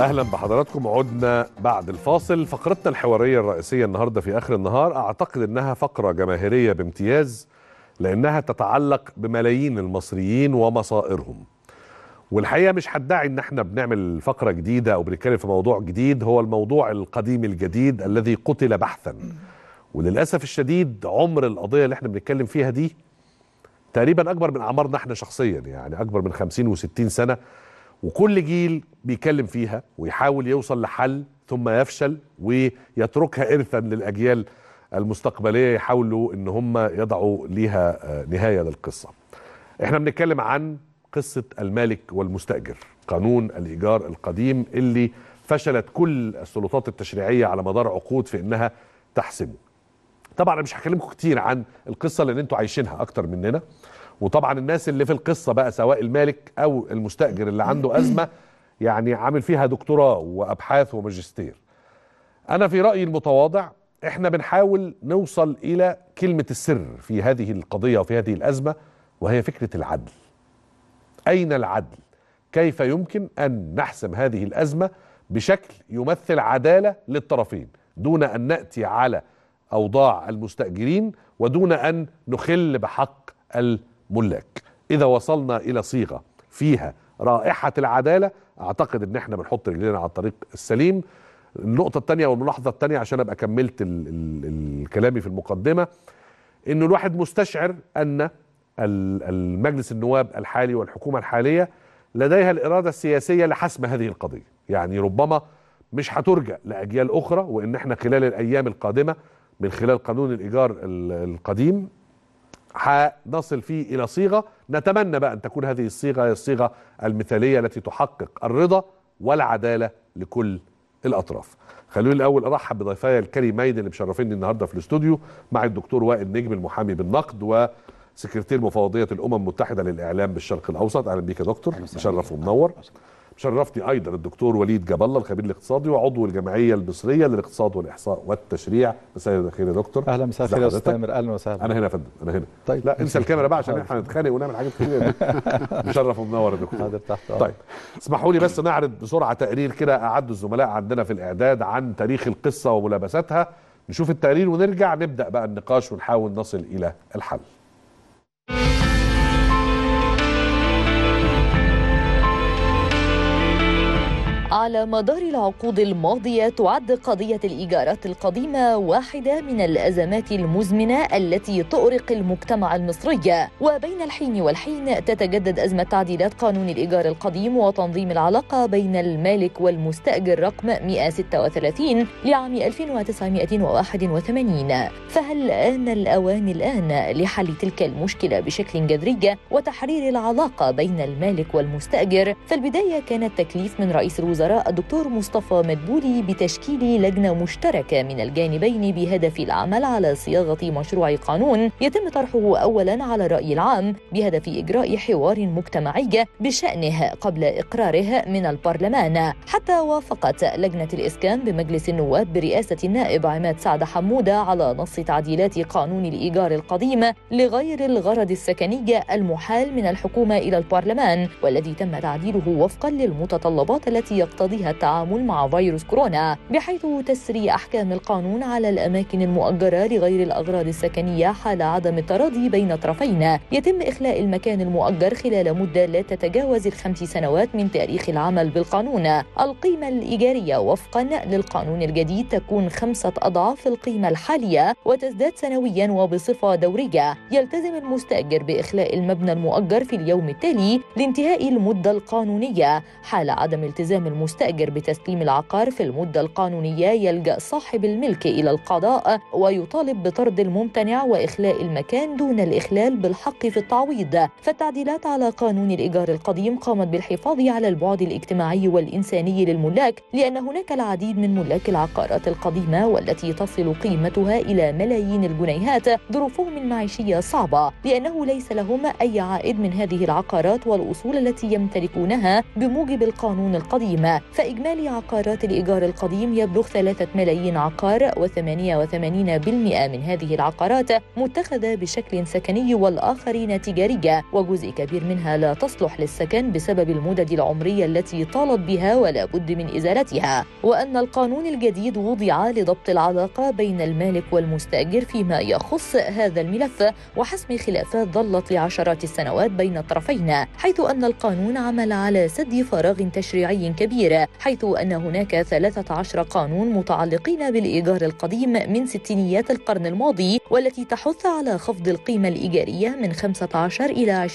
اهلا بحضراتكم عدنا بعد الفاصل فقرتنا الحواريه الرئيسيه النهارده في اخر النهار اعتقد انها فقره جماهيريه بامتياز لانها تتعلق بملايين المصريين ومصائرهم والحقيقه مش هدعي ان احنا بنعمل فقره جديده او بنتكلم في موضوع جديد هو الموضوع القديم الجديد الذي قتل بحثا وللاسف الشديد عمر القضيه اللي احنا بنتكلم فيها دي تقريبا اكبر من اعمارنا احنا شخصيا يعني اكبر من 50 و60 سنه وكل جيل بيتكلم فيها ويحاول يوصل لحل ثم يفشل ويتركها إرثا للأجيال المستقبلية يحاولوا إن هم يضعوا ليها آه، نهاية للقصة احنا بنتكلم عن قصة المالك والمستأجر قانون الإيجار القديم اللي فشلت كل السلطات التشريعية على مدار عقود في إنها تحسمه طبعا أنا مش هكلمكم كتير عن القصة لأن أنتوا عايشينها أكتر مننا وطبعا الناس اللي في القصه بقى سواء المالك او المستاجر اللي عنده ازمه يعني عامل فيها دكتوراه وابحاث وماجستير انا في رايي المتواضع احنا بنحاول نوصل الى كلمه السر في هذه القضيه وفي هذه الازمه وهي فكره العدل اين العدل كيف يمكن ان نحسم هذه الازمه بشكل يمثل عداله للطرفين دون ان ناتي على اوضاع المستاجرين ودون ان نخل بحق ال ملاك اذا وصلنا الى صيغه فيها رائحه العداله اعتقد ان احنا بنحط رجلينا على الطريق السليم النقطه الثانيه والملاحظه الثانيه عشان ابقى كملت ال كلامي في المقدمه انه الواحد مستشعر ان المجلس النواب الحالي والحكومه الحاليه لديها الاراده السياسيه لحسم هذه القضيه يعني ربما مش هترجع لاجيال اخرى وان احنا خلال الايام القادمه من خلال قانون الايجار القديم حنصل فيه إلى صيغة نتمنى بقى أن تكون هذه الصيغة هي الصيغة المثالية التي تحقق الرضا والعدالة لكل الأطراف خلوني الأول أرحب بضيفايا الكريمين اللي مشرفيني النهاردة في الاستوديو مع الدكتور وائل نجم المحامي بالنقد و سكرتير مفوضية الأمم المتحدة للإعلام بالشرق الأوسط أهلا بيك يا دكتور مشرف ومنور أهلا. شرفني ايضا الدكتور وليد جاب الله الخبير الاقتصادي وعضو الجمعيه المصريه للاقتصاد والاحصاء والتشريع مساء الخير يا دكتور اهلا مساء الخير يا استاذ تامر اهلا وسهلا انا هنا يا فندم انا هنا طيب لا انسى الكاميرا بقى عشان احنا هنتخانق ونعمل حاجات كتير مشرف ومنور يا دكتور حاضر تحت طيب اسمحوا لي بس نعرض بسرعه تقرير كده اعدوا الزملاء عندنا في الاعداد عن تاريخ القصه وملابساتها نشوف التقرير ونرجع نبدا بقى النقاش ونحاول نصل الى الحل على مدار العقود الماضيه تعد قضيه الايجارات القديمه واحده من الازمات المزمنه التي تؤرق المجتمع المصري وبين الحين والحين تتجدد ازمه تعديلات قانون الايجار القديم وتنظيم العلاقه بين المالك والمستاجر رقم 136 لعام 1981 فهل ان الاوان الان لحل تلك المشكله بشكل جذري وتحرير العلاقه بين المالك والمستاجر فالبدايه كانت تكليف من رئيس الوزراء الوزراء الدكتور مصطفى مدبولي بتشكيل لجنة مشتركة من الجانبين بهدف العمل على صياغة مشروع قانون يتم طرحه أولا على الرأي العام بهدف إجراء حوار مجتمعي بشأنه قبل إقراره من البرلمان حتى وافقت لجنة الإسكان بمجلس النواب برئاسة النائب عماد سعد حمودة على نص تعديلات قانون الإيجار القديم لغير الغرض السكني المحال من الحكومة إلى البرلمان والذي تم تعديله وفقا للمتطلبات التي يقتضيها التعامل مع فيروس كورونا بحيث تسري أحكام القانون على الأماكن المؤجرة لغير الأغراض السكنية حال عدم التراضي بين الطرفين يتم إخلاء المكان المؤجر خلال مدة لا تتجاوز الخمس سنوات من تاريخ العمل بالقانون القيمة الإيجارية وفقا للقانون الجديد تكون خمسة أضعاف القيمة الحالية وتزداد سنويا وبصفة دورية يلتزم المستأجر بإخلاء المبنى المؤجر في اليوم التالي لانتهاء المدة القانونية حال عدم التزام المستأجر بتسليم العقار في المدة القانونية يلجأ صاحب الملك إلى القضاء ويطالب بطرد الممتنع وإخلاء المكان دون الإخلال بالحق في التعويض فالتعديلات على قانون الإيجار القديم قامت بالحفاظ على البعد الاجتماعي والإنساني للملاك لأن هناك العديد من ملاك العقارات القديمة والتي تصل قيمتها إلى ملايين الجنيهات ظروفهم المعيشية صعبة لأنه ليس لهم أي عائد من هذه العقارات والأصول التي يمتلكونها بموجب القانون القديم فإجمالي عقارات الإيجار القديم يبلغ 3 ملايين عقار و88% من هذه العقارات متخذة بشكل سكني والآخرين تجارية وجزء كبير منها لا تصلح للسكن بسبب المدد العمرية التي طالت بها ولا بد من إزالتها وأن القانون الجديد وضع لضبط العلاقة بين المالك والمستأجر فيما يخص هذا الملف وحسم خلافات ظلت لعشرات السنوات بين الطرفين حيث أن القانون عمل على سد فراغ تشريعي كبير كبيرة حيث أن هناك 13 قانون متعلقين بالإيجار القديم من ستينيات القرن الماضي والتي تحث على خفض القيمة الإيجارية من 15 إلى 20%.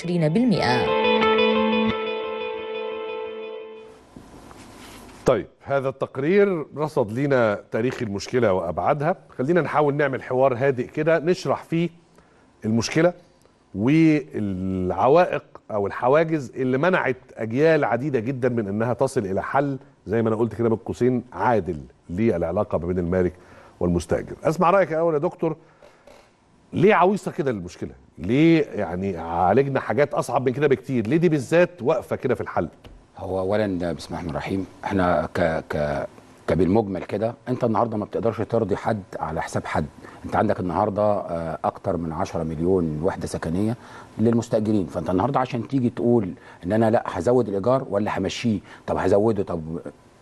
طيب هذا التقرير رصد لنا تاريخ المشكله وابعادها خلينا نحاول نعمل حوار هادئ كده نشرح فيه المشكله والعوائق او الحواجز اللي منعت اجيال عديده جدا من انها تصل الى حل زي ما انا قلت كده بين قوسين عادل للعلاقه ما بين المالك والمستاجر. اسمع رايك الاول يا دكتور ليه عويصه كده المشكله؟ ليه يعني عالجنا حاجات اصعب من كده بكتير؟ ليه دي بالذات واقفه كده في الحل؟ هو اولا بسم الله الرحمن الرحيم احنا ك ك كبالمجمل كده انت النهارده ما بتقدرش ترضي حد على حساب حد انت عندك النهارده آه، اكتر من 10 مليون وحده سكنيه للمستاجرين فانت النهارده عشان تيجي تقول ان انا لا هزود الايجار ولا همشيه طب هزوده طب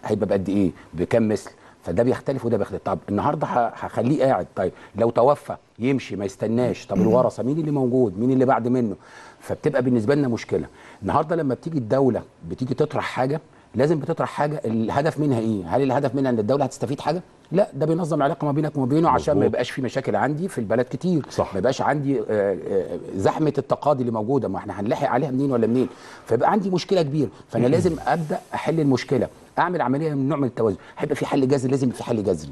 هيبقى بقد ايه بكام مثل فده بيختلف وده بيختلف طب النهارده هخليه قاعد طيب لو توفى يمشي ما يستناش طب الورثه مين اللي موجود مين اللي بعد منه فبتبقى بالنسبه لنا مشكله النهارده لما بتيجي الدوله بتيجي تطرح حاجه لازم بتطرح حاجه الهدف منها ايه؟ هل الهدف منها ان الدوله هتستفيد حاجه؟ لا ده بينظم العلاقه ما بينك وما بينه عشان ما يبقاش في مشاكل عندي في البلد كتير صح. ما يبقاش عندي آه، آه، زحمه التقاضي اللي موجوده ما احنا هنلاحق عليها منين ولا منين فيبقى عندي مشكله كبيره فانا لازم ابدا احل المشكله اعمل عمليه من نوع من التوازن هيبقى في حل جذري لازم في حل جذري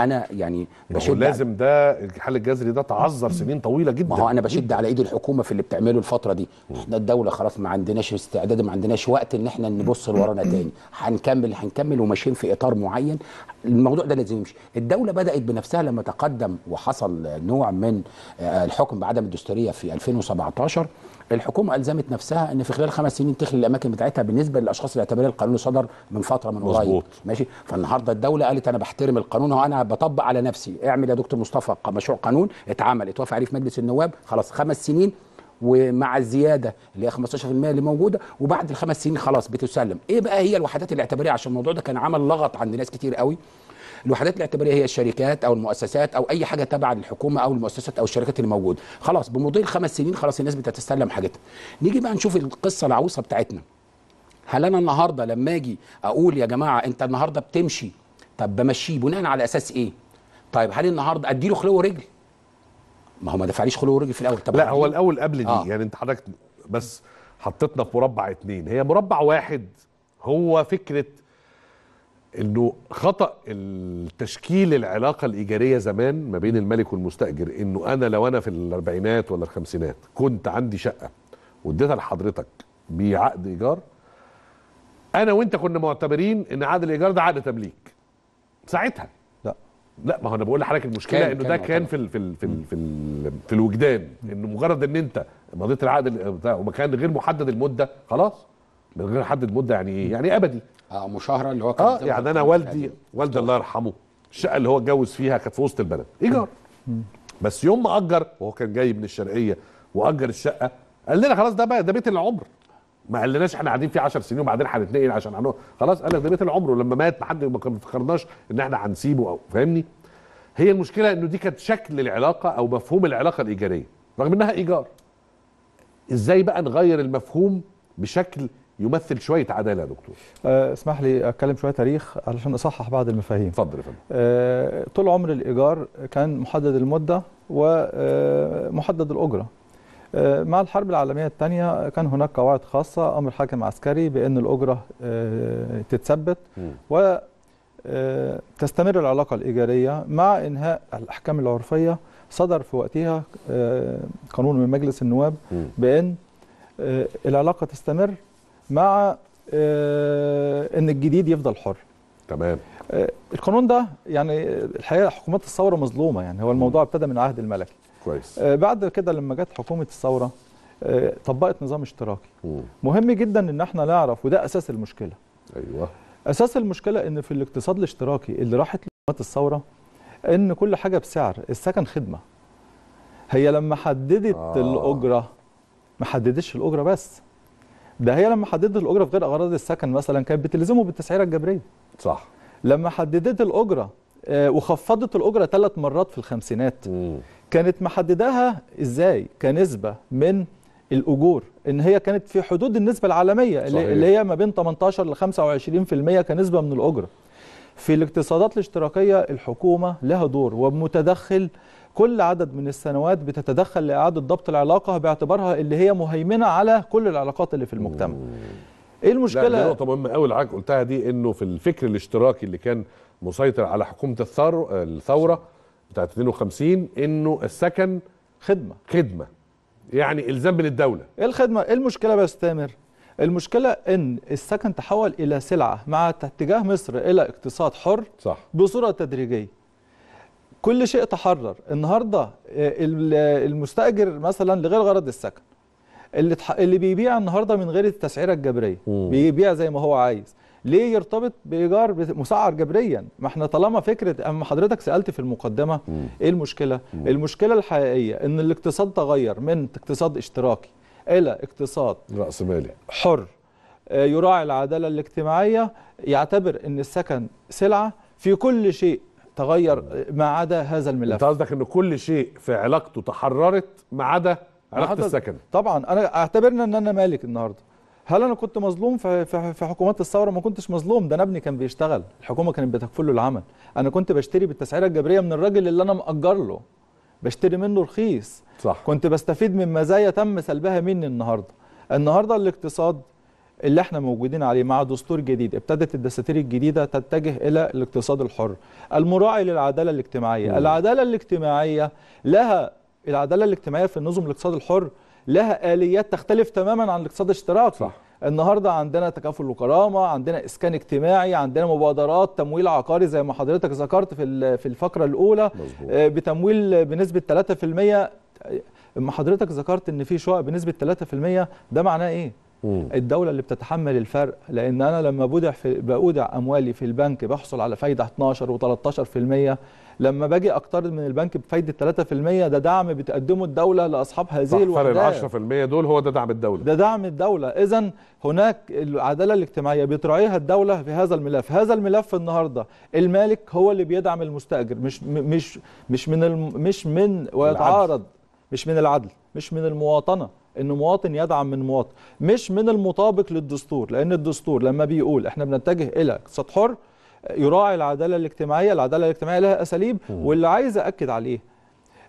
انا يعني بشد لازم ده الحل الجذري ده تعذر سنين طويله جدا ما هو انا بشد على ايد الحكومه في اللي بتعمله الفتره دي احنا الدوله خلاص ما عندناش استعداد ما عندناش وقت ان احنا نبص لورانا تاني هنكمل هنكمل وماشيين في اطار معين الموضوع ده لازم يمشي الدوله بدات بنفسها لما تقدم وحصل نوع من آه، الحكم بعدم الدستوريه في 2017 الحكومه الزمت نفسها ان في خلال خمس سنين تخلي الاماكن بتاعتها بالنسبه للاشخاص الاعتباريه القانون صدر من فتره من قريب ماشي فالنهارده الدوله قالت انا بحترم القانون وانا بطبق على نفسي اعمل يا دكتور مصطفى مشروع قانون اتعمل اتوافق عليه في مجلس النواب خلاص خمس سنين ومع الزياده اللي هي 15% اللي موجوده وبعد الخمس سنين خلاص بتسلم ايه بقى هي الوحدات الاعتباريه عشان الموضوع ده كان عمل لغط عند ناس كتير قوي الوحدات الاعتباريه هي الشركات او المؤسسات او اي حاجه تابعه للحكومه او المؤسسات او الشركات اللي موجوده خلاص بمضي الخمس سنين خلاص الناس بتتسلم حاجتها نيجي بقى نشوف القصه العويصه بتاعتنا هل انا النهارده لما اجي اقول يا جماعه انت النهارده بتمشي طب بمشيه بناء على اساس ايه طيب هل النهارده اديله خلو رجل ما هو ما دفعليش خلو رجل في الاول طب لا هو الاول قبل دي آه. يعني انت حضرتك بس حطيتنا في مربع اتنين هي مربع واحد هو فكره انه خطا التشكيل العلاقه الايجاريه زمان ما بين الملك والمستاجر انه انا لو انا في الاربعينات ولا الخمسينات كنت عندي شقه واديتها لحضرتك بعقد ايجار انا وانت كنا معتبرين ان عقد الايجار ده عقد تمليك ساعتها لا لا ما هو انا بقول لحضرتك المشكله كان انه ده كان في الـ في الـ في الـ في, الـ في الوجدان انه مجرد ان انت مضيت العقد وما كان غير محدد المده خلاص من غير حدد مده يعني ايه يعني ابدي اه مشاهره اللي هو كان اه يعني انا والدي والدي الله يرحمه الشقه اللي هو اتجوز فيها كانت في وسط البلد ايجار بس يوم ما اجر وهو كان جاي من الشرقيه واجر الشقه قال لنا خلاص ده بقى ده بيت العمر ما قالناش احنا قاعدين فيه 10 سنين وبعدين هنتنقل عشان عنه خلاص قال لك ده بيت العمر ولما مات ما حد ما فكرناش ان احنا هنسيبه او فاهمني هي المشكله انه دي كانت شكل العلاقه او مفهوم العلاقه الايجاريه رغم انها ايجار ازاي بقى نغير المفهوم بشكل يمثل شويه عداله يا دكتور آه، اسمح لي اتكلم شويه تاريخ علشان اصحح بعض المفاهيم اتفضل يا فندم آه، طول عمر الايجار كان محدد المده ومحدد آه، الاجره مع الحرب العالميه الثانيه كان هناك قواعد خاصه امر حاكم عسكري بان الاجره تتثبت وتستمر العلاقة الإيجارية مع إنهاء الأحكام العرفية صدر في وقتها قانون من مجلس النواب بأن العلاقة تستمر مع آه، ان الجديد يفضل حر تمام آه، القانون ده يعني الحقيقه حكومات الثوره مظلومه يعني هو الموضوع ابتدى من عهد الملكي كويس آه، بعد كده لما جت حكومه الثوره طبقت نظام اشتراكي مم. مهم جدا ان احنا نعرف وده اساس المشكله ايوه اساس المشكله ان في الاقتصاد الاشتراكي اللي راحت لحكومات الثوره ان كل حاجه بسعر السكن خدمه هي لما حددت آه. الاجره ما حددتش الاجره بس ده هي لما حددت الاجره في غير اغراض السكن مثلا كانت بتلزمه بالتسعيره الجبريه صح لما حددت الاجره آه، وخفضت الاجره ثلاث مرات في الخمسينات مم. كانت محدداها ازاي كنسبه من الاجور ان هي كانت في حدود النسبه العالميه صحيح. اللي هي ما بين 18 ل 25% كنسبه من الاجره في الاقتصادات الاشتراكيه الحكومه لها دور ومتدخل كل عدد من السنوات بتتدخل لإعادة ضبط العلاقة باعتبارها اللي هي مهيمنة على كل العلاقات اللي في المجتمع ايه المشكله لا نقطه مهمه قوي حضرتك قلتها دي انه في الفكر الاشتراكي اللي كان مسيطر على حكومه الثور الثوره بتاعت 52 انه السكن خدمه خدمه يعني الزام من الدوله ايه الخدمه ايه المشكله بس تامر المشكله ان السكن تحول الى سلعه مع اتجاه مصر الى اقتصاد حر صح. بصوره تدريجيه كل شيء تحرر النهارده آه، آه، المستاجر مثلا لغير غرض السكن اللي اللي بيبيع النهارده من غير التسعيره الجبريه مم. بيبيع زي ما هو عايز ليه يرتبط بايجار مسعر جبريا ما احنا طالما فكره اما حضرتك سالت في المقدمه مم. ايه المشكله مم. المشكله الحقيقيه ان الاقتصاد تغير من اقتصاد اشتراكي الى اقتصاد راس مالي حر آه، يراعي العداله الاجتماعيه يعتبر ان السكن سلعه في كل شيء تغير ما عدا هذا الملف انت قصدك ان كل شيء في علاقته تحررت ما عدا علاقه السكن طبعا انا اعتبرنا ان انا مالك النهارده هل انا كنت مظلوم في في حكومات الثوره ما كنتش مظلوم ده انا ابني كان بيشتغل الحكومه كانت بتكفل له العمل انا كنت بشتري بالتسعيره الجبريه من الراجل اللي انا مأجر له بشتري منه رخيص صح كنت بستفيد من مزايا تم سلبها مني النهارده النهارده الاقتصاد اللي احنا موجودين عليه مع دستور جديد ابتدت الدساتير الجديده تتجه الى الاقتصاد الحر المراعي للعداله الاجتماعيه مم. العداله الاجتماعيه لها العداله الاجتماعيه في النظم الاقتصاد الحر لها اليات تختلف تماما عن الاقتصاد الاشتراكي صح. النهارده عندنا تكافل وكرامه عندنا اسكان اجتماعي عندنا مبادرات تمويل عقاري زي ما حضرتك ذكرت في في الفقره الاولى مزبوط. آه، بتمويل بنسبه 3% اما حضرتك ذكرت ان في شقق بنسبه 3% ده معناه ايه مم. الدوله اللي بتتحمل الفرق لان انا لما بودع في بودع اموالي في البنك بحصل على فايده 12 و13% لما باجي اقترض من البنك بفايده 3% ده دعم بتقدمه الدوله لاصحاب هذه الوحدات فرق ال 10% دول هو ده دعم الدوله ده دعم الدوله اذا هناك العداله الاجتماعيه بتراعيها الدوله في هذا الملف هذا الملف النهارده المالك هو اللي بيدعم المستاجر مش مش مش من مش من ويتعارض مش من العدل مش من المواطنه ان مواطن يدعم من مواطن مش من المطابق للدستور لان الدستور لما بيقول احنا بنتجه الى اقتصاد حر يراعي العداله الاجتماعيه العداله الاجتماعيه لها اساليب واللي عايز اكد عليه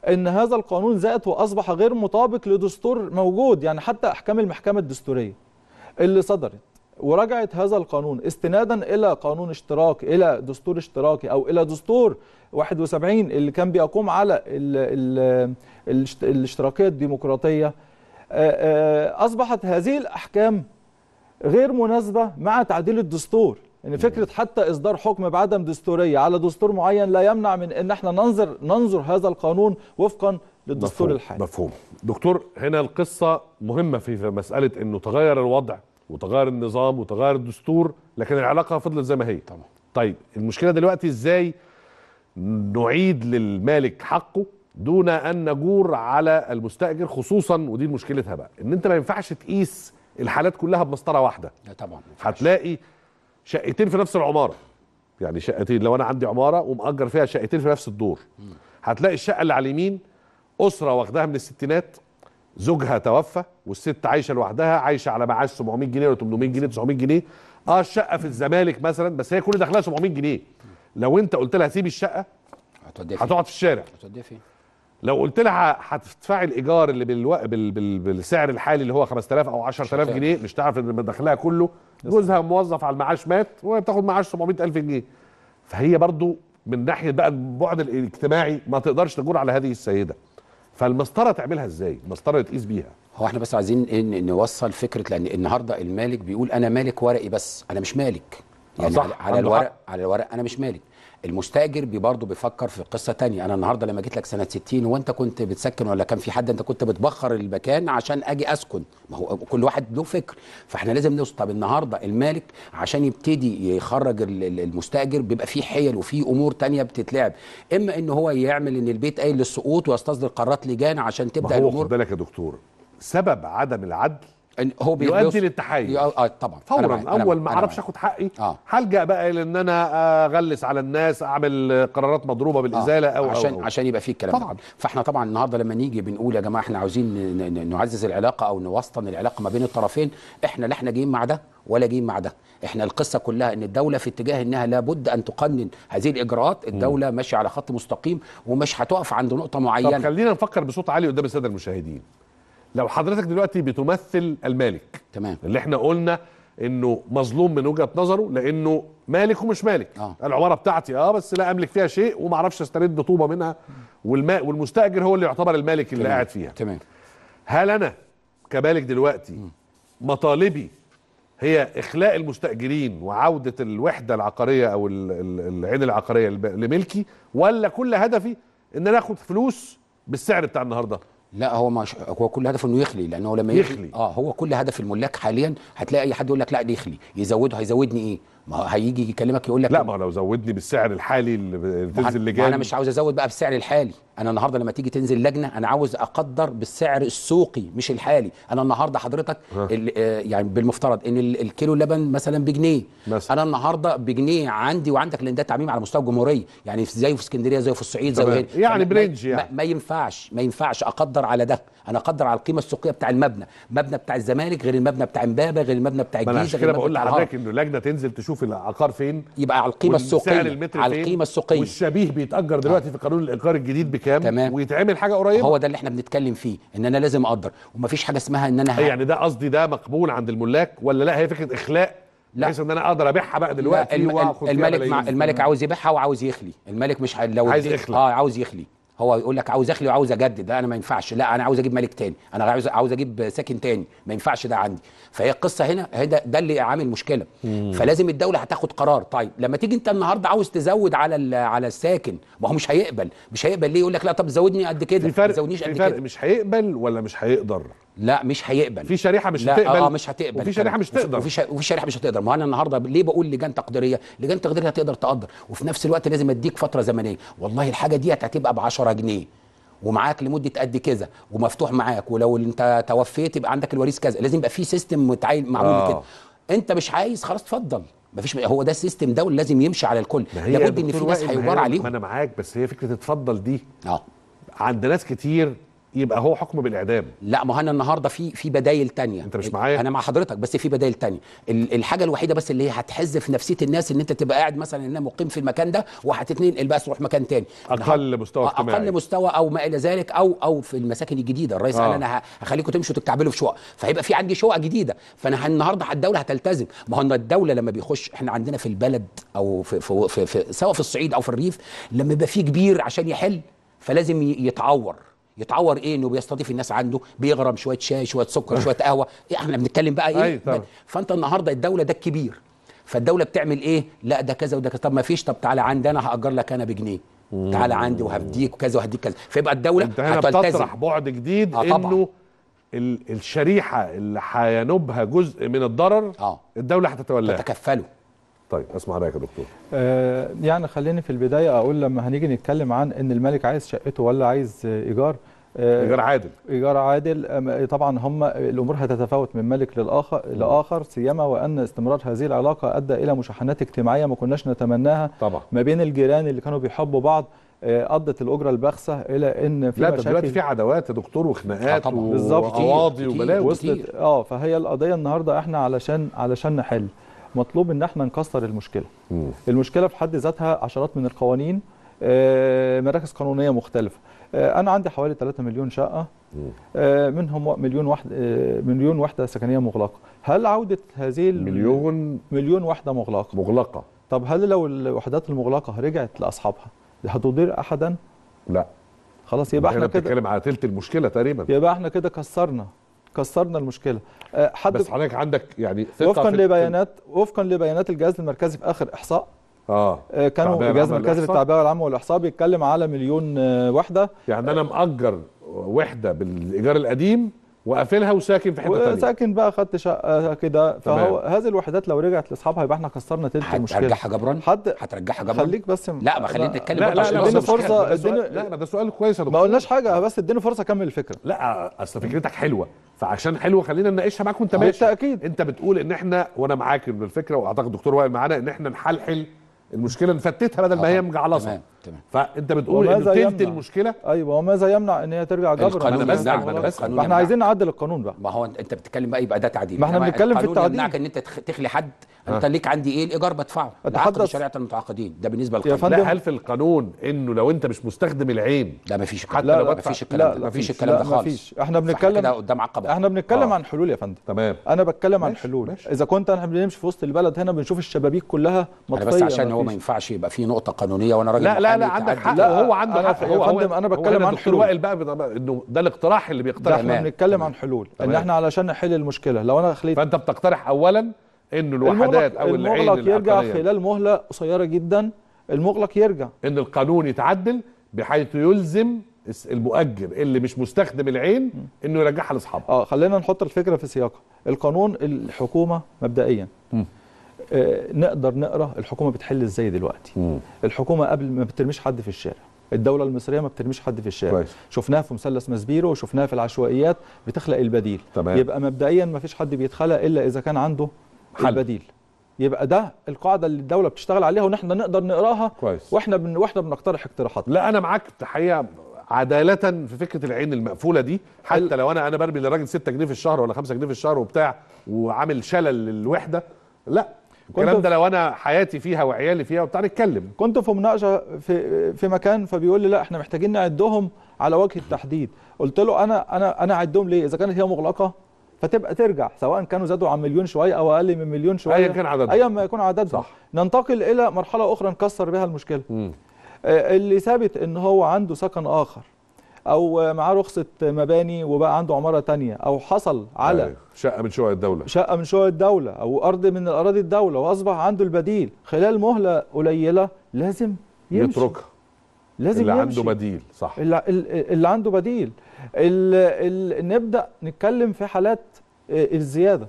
ان هذا القانون زاد واصبح غير مطابق لدستور موجود يعني حتى احكام المحكمه الدستوريه اللي صدرت ورجعت هذا القانون استنادا الى قانون اشتراك الى دستور اشتراكي او الى دستور 71 اللي كان بيقوم على الـ الـ الاشتراكيه الديمقراطيه آه، آه، أصبحت هذه الأحكام غير مناسبة مع تعديل الدستور ان يعني فكره حتى اصدار حكم بعدم دستوريه على دستور معين لا يمنع من ان احنا ننظر ننظر هذا القانون وفقا للدستور مفهوم الحالي مفهوم دكتور هنا القصه مهمه في مساله انه تغير الوضع وتغير النظام وتغير الدستور لكن العلاقه فضلت زي ما هي طبعا طيب المشكله دلوقتي ازاي نعيد للمالك حقه دون ان نجور على المستاجر خصوصا ودي مشكلتها بقى ان انت ما ينفعش تقيس الحالات كلها بمسطره واحده لا طبعا هتلاقي شقتين في نفس العماره يعني شقتين لو انا عندي عماره ومأجر فيها شقتين في نفس الدور هتلاقي الشقه اللي على اليمين اسره واخداها من الستينات زوجها توفى والست عايشه لوحدها عايشه على معاش 700 جنيه ولا 800 جنيه 900 جنيه اه الشقه في الزمالك مثلا بس هي كل دخلها 700 جنيه لو انت قلت لها سيب الشقه هتقعد في الشارع هتوديها فين لو قلت لها هتدفعي الايجار اللي بالو... بال... بال... بالسعر الحالي اللي هو 5000 او 10000 جنيه مش ان مدخلها كله جوزها موظف على المعاش مات وهي بتاخد معاش 700000 جنيه فهي برضو من ناحيه بقى البعد الاجتماعي ما تقدرش تجور على هذه السيده فالمسطره تعملها ازاي المسطره تقيس بيها هو احنا بس عايزين إن نوصل فكره لان النهارده المالك بيقول انا مالك ورقي بس انا مش مالك يعني صح. على الورق حق. على الورق انا مش مالك المستاجر برضه بيفكر في قصه تانية انا النهارده لما جيت لك سنه 60 هو انت كنت بتسكن ولا كان في حد انت كنت بتبخر المكان عشان اجي اسكن ما هو كل واحد له فكر فاحنا لازم نوصل طب النهارده المالك عشان يبتدي يخرج المستاجر بيبقى في حيل وفي امور تانية بتتلعب اما ان هو يعمل ان البيت قايل للسقوط ويستصدر قرارات لجان عشان تبدا الامور خد بالك يا دكتور سبب عدم العدل هو يؤدي للتحيز اه طبعا فورا اول ما اعرفش اخد حقي آه. هلجا بقى لان انا اغلس على الناس اعمل قرارات مضروبه بالازاله آه. او عشان أو. عشان يبقى في الكلام طبعا ده. فاحنا طبعا النهارده لما نيجي بنقول يا جماعه احنا عاوزين نعزز العلاقه او نوسطن العلاقه ما بين الطرفين احنا لا احنا جايين مع ده ولا جايين مع ده احنا القصه كلها ان الدوله في اتجاه انها لابد ان تقنن هذه الاجراءات الدوله ماشيه على خط مستقيم ومش هتقف عند نقطه معينه طب خلينا نفكر بصوت عالي قدام الساده المشاهدين لو حضرتك دلوقتي بتمثل المالك تمام اللي احنا قلنا انه مظلوم من وجهه نظره لانه مالك ومش مالك آه. العماره بتاعتي اه بس لا املك فيها شيء وما اعرفش استرد طوبه منها والماء والمستاجر هو اللي يعتبر المالك اللي قاعد فيها تمام هل انا كمالك دلوقتي مطالبي هي اخلاء المستاجرين وعوده الوحده العقاريه او العين العقاريه لملكي ولا كل هدفي ان انا اخد فلوس بالسعر بتاع النهارده لا هو مش هو كل هدفه انه يخلي لان هو لما يخلي اه هو كل هدف الملاك حاليا هتلاقي اي حد يقول لك لا ده يخلي يزوده هيزودني ايه؟ ما هيجي يكلمك يقول لك لا ما لو زودني بالسعر الحالي اللي تنزل لجان انا مش عاوز ازود بقى بالسعر الحالي انا النهارده لما تيجي تنزل لجنه انا عاوز اقدر بالسعر السوقي مش الحالي انا النهارده حضرتك آه، يعني بالمفترض ان الكيلو لبن مثلا بجنيه مثلا. انا النهارده بجنيه عندي وعندك لان ده تعميم على مستوى الجمهوريه يعني زي في اسكندريه زي في الصعيد زي هنا يعني برنج يعني ما, ما ينفعش ما ينفعش اقدر على ده انا اقدر على القيمه السوقيه بتاع المبنى المبنى بتاع الزمالك غير المبنى بتاع امبابه غير المبنى بتاع الجيزه غير المبنى بتاع بقول لحضرتك انه لجنه تنزل تشوف يشوف العقار فين يبقى على القيمه السوقيه المتر على القيمه السوقيه والشبيه بيتاجر دلوقتي آه. في قانون الايجار الجديد بكام تمام. ويتعمل حاجه قريبه هو ده اللي احنا بنتكلم فيه ان انا لازم اقدر ومفيش حاجه اسمها ان انا ها. يعني ده قصدي ده مقبول عند الملاك ولا لا هي فكره اخلاء لا بحيث ان انا اقدر ابيعها بقى دلوقتي واخد الملك مع الملك عاوز يبيعها وعاوز يخلي الملك مش لو عايز يخلي اه عاوز يخلي هو يقول لك عاوز اخلي وعاوز اجدد لا انا ما ينفعش لا انا عاوز اجيب ملك تاني انا عاوز عاوز اجيب ساكن تاني ما ينفعش ده عندي فهي القصه هنا ده, ده اللي عامل مشكله مم. فلازم الدوله هتاخد قرار طيب لما تيجي انت النهارده عاوز تزود على على الساكن ما هو مش هيقبل مش هيقبل ليه يقول لك لا طب زودني قد كده ما تزودنيش قد كده مش هيقبل ولا مش هيقدر لا مش هيقبل في شريحه مش لا هتقبل اه مش هتقبل وفي شريحه مش تقدر وفي, وفي شريحه مش هتقدر ما انا النهارده ليه بقول لجان تقديريه لجان تقديريه هتقدر تقدر وفي نفس الوقت لازم اديك فتره زمنيه والله الحاجه دي هتبقى ب 10 جنيه ومعاك لمده قد كذا ومفتوح معاك ولو انت توفيت يبقى عندك الوريث كذا لازم يبقى في سيستم متعين معمول آه. كده انت مش عايز خلاص اتفضل مفيش هو ده السيستم ده لازم يمشي على الكل لابد ان في ناس هيبار عليهم ما انا معاك بس هي فكره اتفضل دي اه عند ناس كتير يبقى هو حكم بالاعدام لا ما انا النهارده في في بدايل تانية انت مش معايا انا مع حضرتك بس في بدايل تانية الحاجه الوحيده بس اللي هي هتحز في نفسيه الناس ان انت تبقى قاعد مثلا ان مقيم في المكان ده وهتتنقل البس تروح مكان تاني اقل مستوى آه، اجتماعي اقل مستوى او ما الى ذلك او او في المساكن الجديده الرئيس آه. قال انا هخليكم تمشوا تتكعبلوا في شقق فهيبقى في عندي شقق جديده فانا النهارده الدوله هتلتزم ما هو الدوله لما بيخش احنا عندنا في البلد او في, في, في, في سواء في الصعيد او في الريف لما يبقى في كبير عشان يحل فلازم يتعور يتعور ايه انه بيستضيف الناس عنده بيغرم شويه شاي شويه سكر شويه قهوه إيه احنا بنتكلم بقى ايه أيوة فانت النهارده الدوله ده الكبير فالدوله بتعمل ايه لا ده كذا وده كذا طب ما فيش طب تعالى عندي انا هاجر لك انا بجنيه تعالى عندي وهديك وكذا وهديك كذا فيبقى الدوله هتطرح بعد جديد آه انه الشريحه اللي هينوبها جزء من الضرر آه. الدوله هتتولاها تتكفله طيب اسمع رايك يا دكتور آه يعني خليني في البدايه اقول لما هنيجي نتكلم عن ان الملك عايز شقته ولا عايز ايجار آه، ايجار عادل ايجار عادل طبعا هم الامور هتتفاوت من ملك للاخر لاخر سيما وان استمرار هذه العلاقه ادى الى مشاحنات اجتماعيه ما كناش نتمناها طبعا. ما بين الجيران اللي كانوا بيحبوا بعض قضت آه، الاجره البخسه الى ان في لا مشاكل دلوقتي في عداوات يا دكتور آه، وخناقات وقواضي وبلاوي وصلت اه فهي القضيه النهارده احنا علشان علشان نحل مطلوب ان احنا نكسر المشكله مم. المشكله في حد ذاتها عشرات من القوانين مراكز قانونيه مختلفه آه، انا عندي حوالي 3 مليون شقه آه، منهم مليون واحد آه، مليون وحده سكنيه مغلقه هل عوده هذه مليون مليون وحده مغلقه مغلقه طب هل لو الوحدات المغلقه رجعت لاصحابها هتضر احدا لا خلاص يبقى احنا كده بنتكلم على تلت المشكله تقريبا يبقى احنا كده كسرنا كسرنا المشكله حد بس حضرتك عندك يعني وفقا لبيانات وفقا لبيانات الجهاز المركزي في اخر احصاء آه. اه كانوا جهاز مركز التعبئه العامه والاحصاء بيتكلم على مليون آه، وحده يعني انا مأجر وحده بالايجار القديم وقافلها وساكن في حته ثانيه ساكن بقى خدت شقه كده فهو هذه الوحدات لو رجعت لاصحابها يبقى احنا كسرنا تلت المشكله هترجعها جبرا حد هترجعها جبرا خليك بس م... لا ما خلينا نتكلم لا لا اديني فرصه اديني لا ده سؤال كويس يا دكتور ما قلناش حاجه بس اديني فرصه اكمل الفكره لا اصل فكرتك حلوه فعشان حلوه خلينا نناقشها معاك وانت ماشي بالتاكيد انت بتقول ان احنا وانا معاك بالفكره واعتقد الدكتور وائل معانا ان احنا نحلحل المشكله نفتتها بدل ما هي آه، مجعلصه تمام فانت بتقول ان تلت المشكله ايوه وماذا يمنع ان هي ترجع جبر انا بس ما انا بس ما احنا عايزين نعدل القانون بقى ما هو انت بتتكلم بقى يبقى ده تعديل ما احنا يعني بنتكلم في التعديل يمنعك ان انت تخلي حد آه. انت ليك عندي ايه الايجار بدفعه عقد شريعه المتعاقدين ده بالنسبه للقانون لا هل في القانون انه لو انت مش مستخدم العين لا ما فيش حتى لو ما فيش الكلام ده ما فيش الكلام ده خالص احنا بنتكلم كده قدام عقبه احنا بنتكلم آه. عن حلول يا فندم تمام انا بتكلم عن حلول اذا كنت احنا بنمشي في وسط البلد هنا بنشوف الشبابيك كلها مطفيه بس عشان هو ما ينفعش يبقى في نقطه قانونيه وانا راجل لا لا لا لا يعني عندك حق لا وهو عنده أنا حق هو فندم انا بتكلم عن حلول وائل بقى انه ده الاقتراح اللي بيقترحه احنا بنتكلم عن حلول ان احنا علشان نحل المشكله لو انا خليت فانت بتقترح اولا انه الوحدات او العين المغلق يرجع خلال مهله قصيره جدا المغلق يرجع ان القانون يتعدل بحيث يلزم المؤجر اللي مش مستخدم العين انه يرجعها لاصحابه اه خلينا نحط الفكره في سياقها القانون الحكومه مبدئيا م. آه، نقدر نقرا الحكومه بتحل ازاي دلوقتي مم. الحكومه قبل ما بترميش حد في الشارع الدوله المصريه ما بترميش حد في الشارع كويس. شفناها في مثلث مسبيرو وشفناها في العشوائيات بتخلق البديل تمام. يبقى مبدئيا ما فيش حد بيتخلق الا اذا كان عنده حل. البديل يبقى ده القاعده اللي الدوله بتشتغل عليها ونحن نقدر نقراها كويس. واحنا بن... واحنا بنقترح اقتراحات لا انا معاك الحقيقه عدالة في فكرة العين المقفولة دي حتى لو أنا أنا برمي للراجل 6 جنيه في الشهر ولا 5 جنيه في الشهر وبتاع وعامل شلل للوحدة لا الكلام ده لو انا حياتي فيها وعيالي فيها وبتاع نتكلم كنت في مناقشه في في مكان فبيقول لي لا احنا محتاجين نعدهم على وجه التحديد قلت له انا انا انا اعدهم ليه اذا كانت هي مغلقه فتبقى ترجع سواء كانوا زادوا عن مليون شويه او اقل من مليون شويه ايا كان عددهم ايا ما يكون عددهم صح ننتقل الى مرحله اخرى نكسر بها المشكله م. آه، اللي ثابت ان هو عنده سكن اخر او معاه رخصه مباني وبقى عنده عماره تانية او حصل على أيه. شقه من شقق الدوله شقه من شقق الدوله او ارض من اراضي الدوله واصبح عنده البديل خلال مهله قليله لازم يمشي يتركها لازم اللي يمشي. عنده بديل صح اللي, اللي عنده بديل اللي اللي نبدا نتكلم في حالات آه، الزياده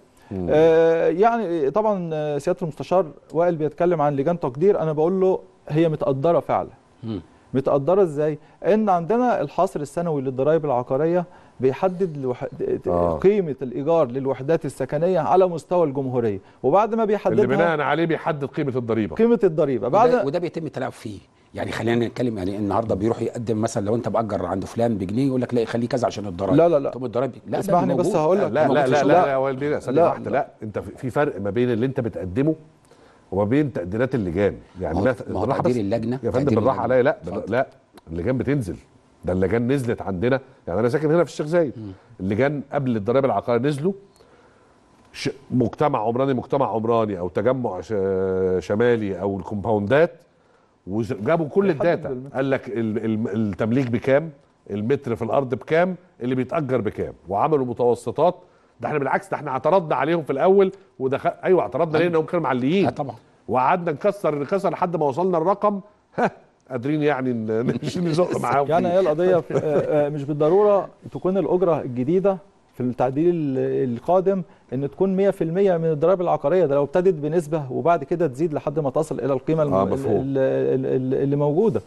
آه يعني طبعا سياده المستشار وائل بيتكلم عن لجان تقدير انا بقول له هي متقدره فعلا مم. متقدره ازاي ان عندنا الحصر السنوي للضرائب العقاريه بيحدد الوح... آه. قيمه الايجار للوحدات السكنيه على مستوى الجمهوريه وبعد ما بيحددها اللي بناء عليه بيحدد قيمه الضريبه قيمه الضريبه بعد وده, وده بيتم التلاعب فيه يعني خلينا نتكلم يعني النهارده بيروح يقدم مثلا لو انت مأجر عند فلان بجنيه يقول لك لا خليه كذا عشان الضرايب لا لا لا طب الضرايب لا اسمعني بس هقول لك لا لا لا لا لا لا, لا, لا, لا, لا, لا, لا, لا, لا, لا انت في فرق ما بين اللي انت بتقدمه وما بين تقديرات اللجان يعني مثلا تقدير اللجنه يا فندم بالراحه عليا لا فضل. لا اللجان بتنزل ده اللجان نزلت عندنا يعني انا ساكن هنا في الشيخ زايد اللجان قبل الضرائب العقاريه نزلوا ش... مجتمع عمراني مجتمع عمراني او تجمع ش... شمالي او الكومباوندات وجابوا كل الداتا قال لك التمليك بكام المتر في الارض بكام اللي بيتاجر بكام وعملوا متوسطات ده احنا بالعكس ده احنا اعترضنا عليهم في الاول ودخل ايوه اعترضنا ليه انهم كانوا معليين آه، طبعا وقعدنا نكسر نكسر لحد ما وصلنا الرقم ها قادرين يعني نزق معاهم يعني هي القضيه آه، آه، مش بالضروره تكون الاجره الجديده في التعديل القادم ان تكون 100% من الضرائب العقاريه ده لو ابتدت بنسبه وبعد كده تزيد لحد ما تصل الى القيمه آه الم... اللي موجوده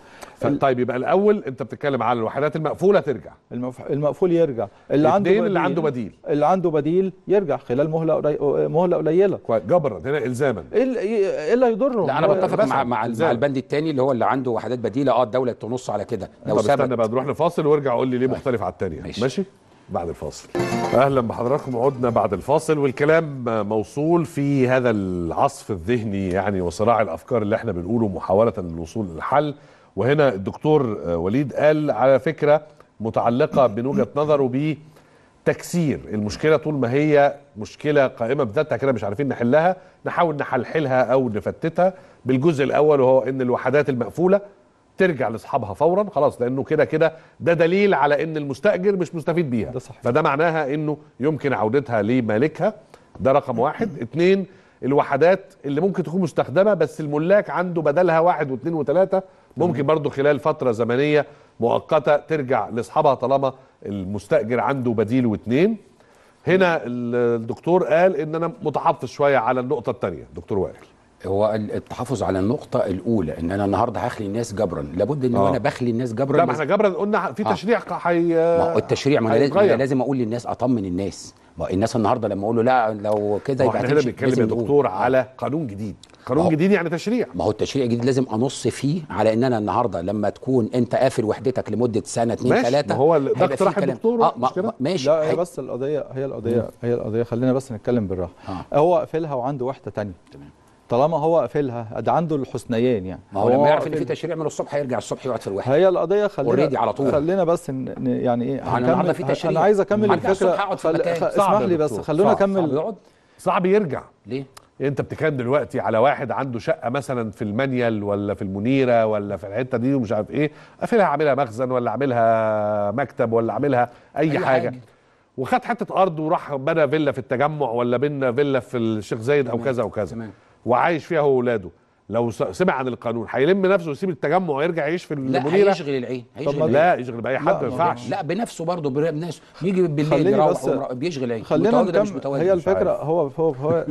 طيب يبقى الاول انت بتتكلم على الوحدات المقفوله ترجع المف... المقفول يرجع اللي عنده بديل اللي عنده بديل اللي عنده بديل يرجع خلال مهله قري... مهله قليله كويس جبرا هنا الزاما ايه اللي, اللي لا انا بتفق مع مع, مع البند الثاني اللي هو اللي عنده وحدات بديله اه الدوله تنص على كده لو طب استنى بقى نروح لفاصل وارجع قول لي ليه طيب. مختلف على الثانيه ماشي, ماشي؟ بعد الفاصل اهلا بحضراتكم عدنا بعد الفاصل والكلام موصول في هذا العصف الذهني يعني وصراع الافكار اللي احنا بنقوله محاوله للوصول للحل وهنا الدكتور وليد قال على فكره متعلقه من وجهه نظره بتكسير المشكله طول ما هي مشكله قائمه بذاتها كده مش عارفين نحلها نحاول نحلحلها او نفتتها بالجزء الاول وهو ان الوحدات المقفوله ترجع لاصحابها فورا خلاص لانه كده كده ده دليل على ان المستاجر مش مستفيد بيها ده صحيح. فده معناها انه يمكن عودتها لمالكها ده رقم واحد اثنين الوحدات اللي ممكن تكون مستخدمه بس الملاك عنده بدلها واحد واثنين وثلاثه ممكن برضو خلال فتره زمنيه مؤقته ترجع لاصحابها طالما المستاجر عنده بديل واثنين هنا الدكتور قال ان انا متحفظ شويه على النقطه الثانيه دكتور وائل هو التحفظ على النقطة الأولى إن أنا النهاردة هخلي الناس جبرا لابد إن آه. أنا بخلي الناس جبرا لا ما احنا جبرا قلنا في آه. تشريع آه. حي... ما التشريع ما أنا لازم أقول للناس أطمن الناس ما الناس النهارده لما اقول له لا لو كده يبقى احنا هنا بنتكلم يا دكتور آه. على قانون جديد قانون جديد يعني تشريع ما هو التشريع الجديد لازم انص فيه على ان انا النهارده لما تكون انت قافل وحدتك لمده سنه اثنين ماشي ثلاثه ما هو ده اقتراح الدكتور آه ما ماشي لا هي بس القضيه هي القضيه هي القضيه خلينا بس نتكلم بالراحه آه. هو قافلها وعنده وحده ثانيه تمام طالما هو قافلها ده عنده الحسنيين يعني ما هو لما يعرف ان في تشريع من الصبح يرجع الصبح يقعد في الواحد هي القضيه خلينا اوريدي على طول خلينا بس ن... يعني ايه النهارده في تشريع انا عايز اكمل الفكره خل... خل... اسمح لي بس خلونا اكمل صعب, صعب يرجع ليه انت بتتكلم دلوقتي على واحد عنده شقه مثلا في المنيل ولا في المنيره ولا في الحته دي ومش عارف ايه قافلها عاملها مخزن ولا عاملها مكتب ولا عاملها اي, أي حاجه, حاجة. وخد حته ارض وراح بنى فيلا في التجمع ولا بنى فيلا في الشيخ زايد او كذا وكذا تمام. وعايش فيها هو واولاده لو سمع عن القانون هيلم نفسه ويسيب التجمع ويرجع يعيش في المنيره لا هيشغل العين هيشغل لا يشغل باي حد ما ينفعش لا بنفسه برضه بنفسه بيجي بالليل يروح بيشغل عين خلينا متواجد هي الفكره هو هو هو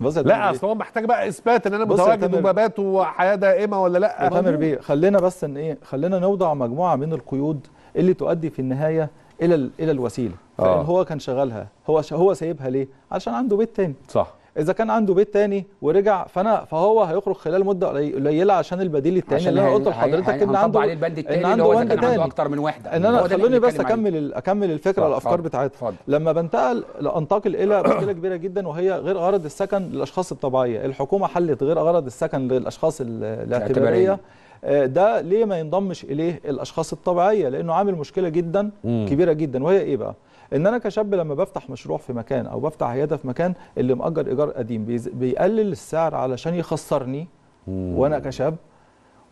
بص لا اصل هو محتاج بقى اثبات ان انا متواجد وبابات وحياه دائمه ولا لا تامر بيه خلينا بس ان ايه خلينا نوضع مجموعه من القيود اللي تؤدي في النهايه الى الى الوسيله آه. هو كان شغالها هو هو سايبها ليه عشان عنده بيت تاني صح اذا كان عنده بيت تاني ورجع فانا فهو هيخرج خلال مده قليله عشان البديل التاني اللي انا قلت لحضرتك ان عنده عليه البند التاني ان عنده عنده تاني عنده اكتر من واحده ان انا خلوني بس اكمل اكمل الفكره الافكار بتاعتها لما بنتقل لانتقل الى مشكله كبيره جدا وهي غير غرض السكن للاشخاص الطبيعيه الحكومه حلت غير غرض السكن للاشخاص الاعتباريه آه، ده ليه ما ينضمش اليه الاشخاص الطبيعيه لانه عامل مشكله جدا كبيره جدا وهي ايه بقى ان انا كشاب لما بفتح مشروع في مكان او بفتح عياده في مكان اللي مأجر ايجار قديم بيقلل السعر علشان يخسرني وانا كشاب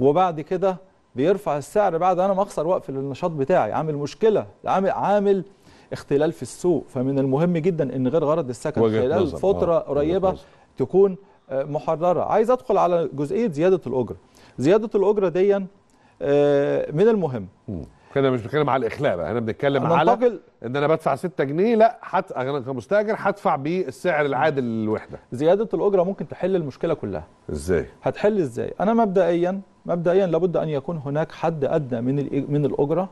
وبعد كده بيرفع السعر بعد انا ما اخسر واقفل النشاط بتاعي عامل مشكله عامل عامل اختلال في السوق فمن المهم جدا ان غير غرض السكن خلال نظر. فتره آه. قريبه تكون آه، محرره عايز ادخل على جزئيه زياده الاجره زياده الاجره دي آه، من المهم مم. كده مش بنتكلم على الاخلاء بقى احنا بنتكلم على منتقل. ان انا بدفع 6 جنيه لا حت... انا كمستاجر هدفع بالسعر العادل للوحده زياده الاجره ممكن تحل المشكله كلها ازاي هتحل ازاي انا مبدئيا مبدئيا لابد ان يكون هناك حد ادنى من من الاجره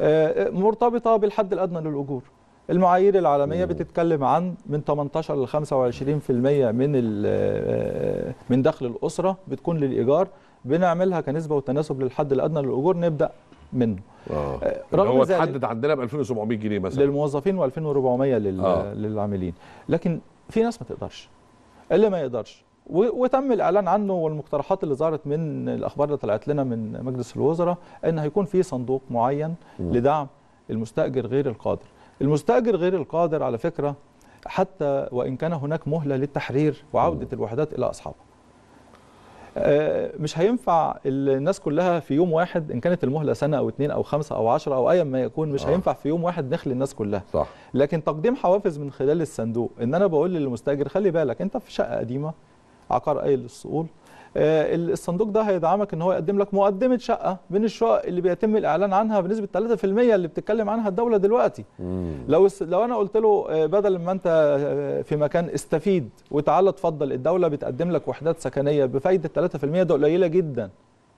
آه، مرتبطه بالحد الادنى للاجور المعايير العالميه بتتكلم عن من 18 ل 25% من آه، آه، من دخل الاسره بتكون للايجار بنعملها كنسبه وتناسب للحد الادنى للاجور نبدا منه آه. آه، رغم هو اتحدد عندنا ب 2700 جنيه مثلا للموظفين و2400 لل... آه. للعاملين لكن في ناس ما تقدرش اللي ما يقدرش و... وتم الاعلان عنه والمقترحات اللي ظهرت من الاخبار اللي طلعت لنا من مجلس الوزراء ان هيكون في صندوق معين م. لدعم المستاجر غير القادر المستاجر غير القادر على فكره حتى وان كان هناك مهله للتحرير وعوده م. الوحدات الى اصحابها آه، مش هينفع الناس كلها في يوم واحد ان كانت المهله سنه او اثنين او خمسه او عشرة او ايا ما يكون مش آه. هينفع في يوم واحد نخلي الناس كلها صح. لكن تقديم حوافز من خلال الصندوق ان انا بقول للمستاجر خلي بالك انت في شقه قديمه عقار قايل للصقول آه، الصندوق ده هيدعمك ان هو يقدم لك مقدمه شقه من الشقق اللي بيتم الاعلان عنها بنسبه 3% اللي بتتكلم عنها الدوله دلوقتي مم. لو لو انا قلت له آه، بدل ما انت آه، في مكان استفيد وتعالى اتفضل الدوله بتقدم لك وحدات سكنيه بفايده 3% ده قليله جدا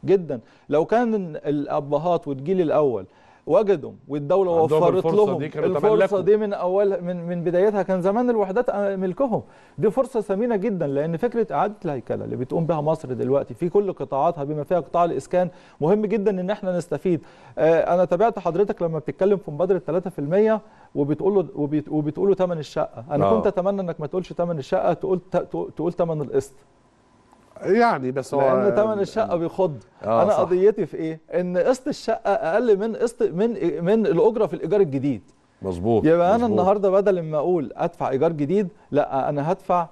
جدا لو كان الابهات والجيل الاول وجدوا والدوله وفرت لهم دي الفرصه دي من اول من من بدايتها كان زمان الوحدات آه، ملكهم دي فرصه ثمينه جدا لان فكره اعاده الهيكله اللي بتقوم بها مصر دلوقتي في كل قطاعاتها بما فيها قطاع الاسكان مهم جدا ان احنا نستفيد آه، انا تابعت حضرتك لما بتتكلم في مبادره 3% وبتقول له وبتقول له ثمن الشقه انا أوه. كنت اتمنى انك ما تقولش ثمن الشقه تقول تقول ثمن القسط يعني بس هو لان ثمن الشقه بيخض آه، انا صح. قضيتي في ايه ان قسط الشقه اقل من قسط من من الاجره في الايجار الجديد مظبوط يبقى مزبوط. انا النهارده بدل ما اقول ادفع ايجار جديد لا انا هدفع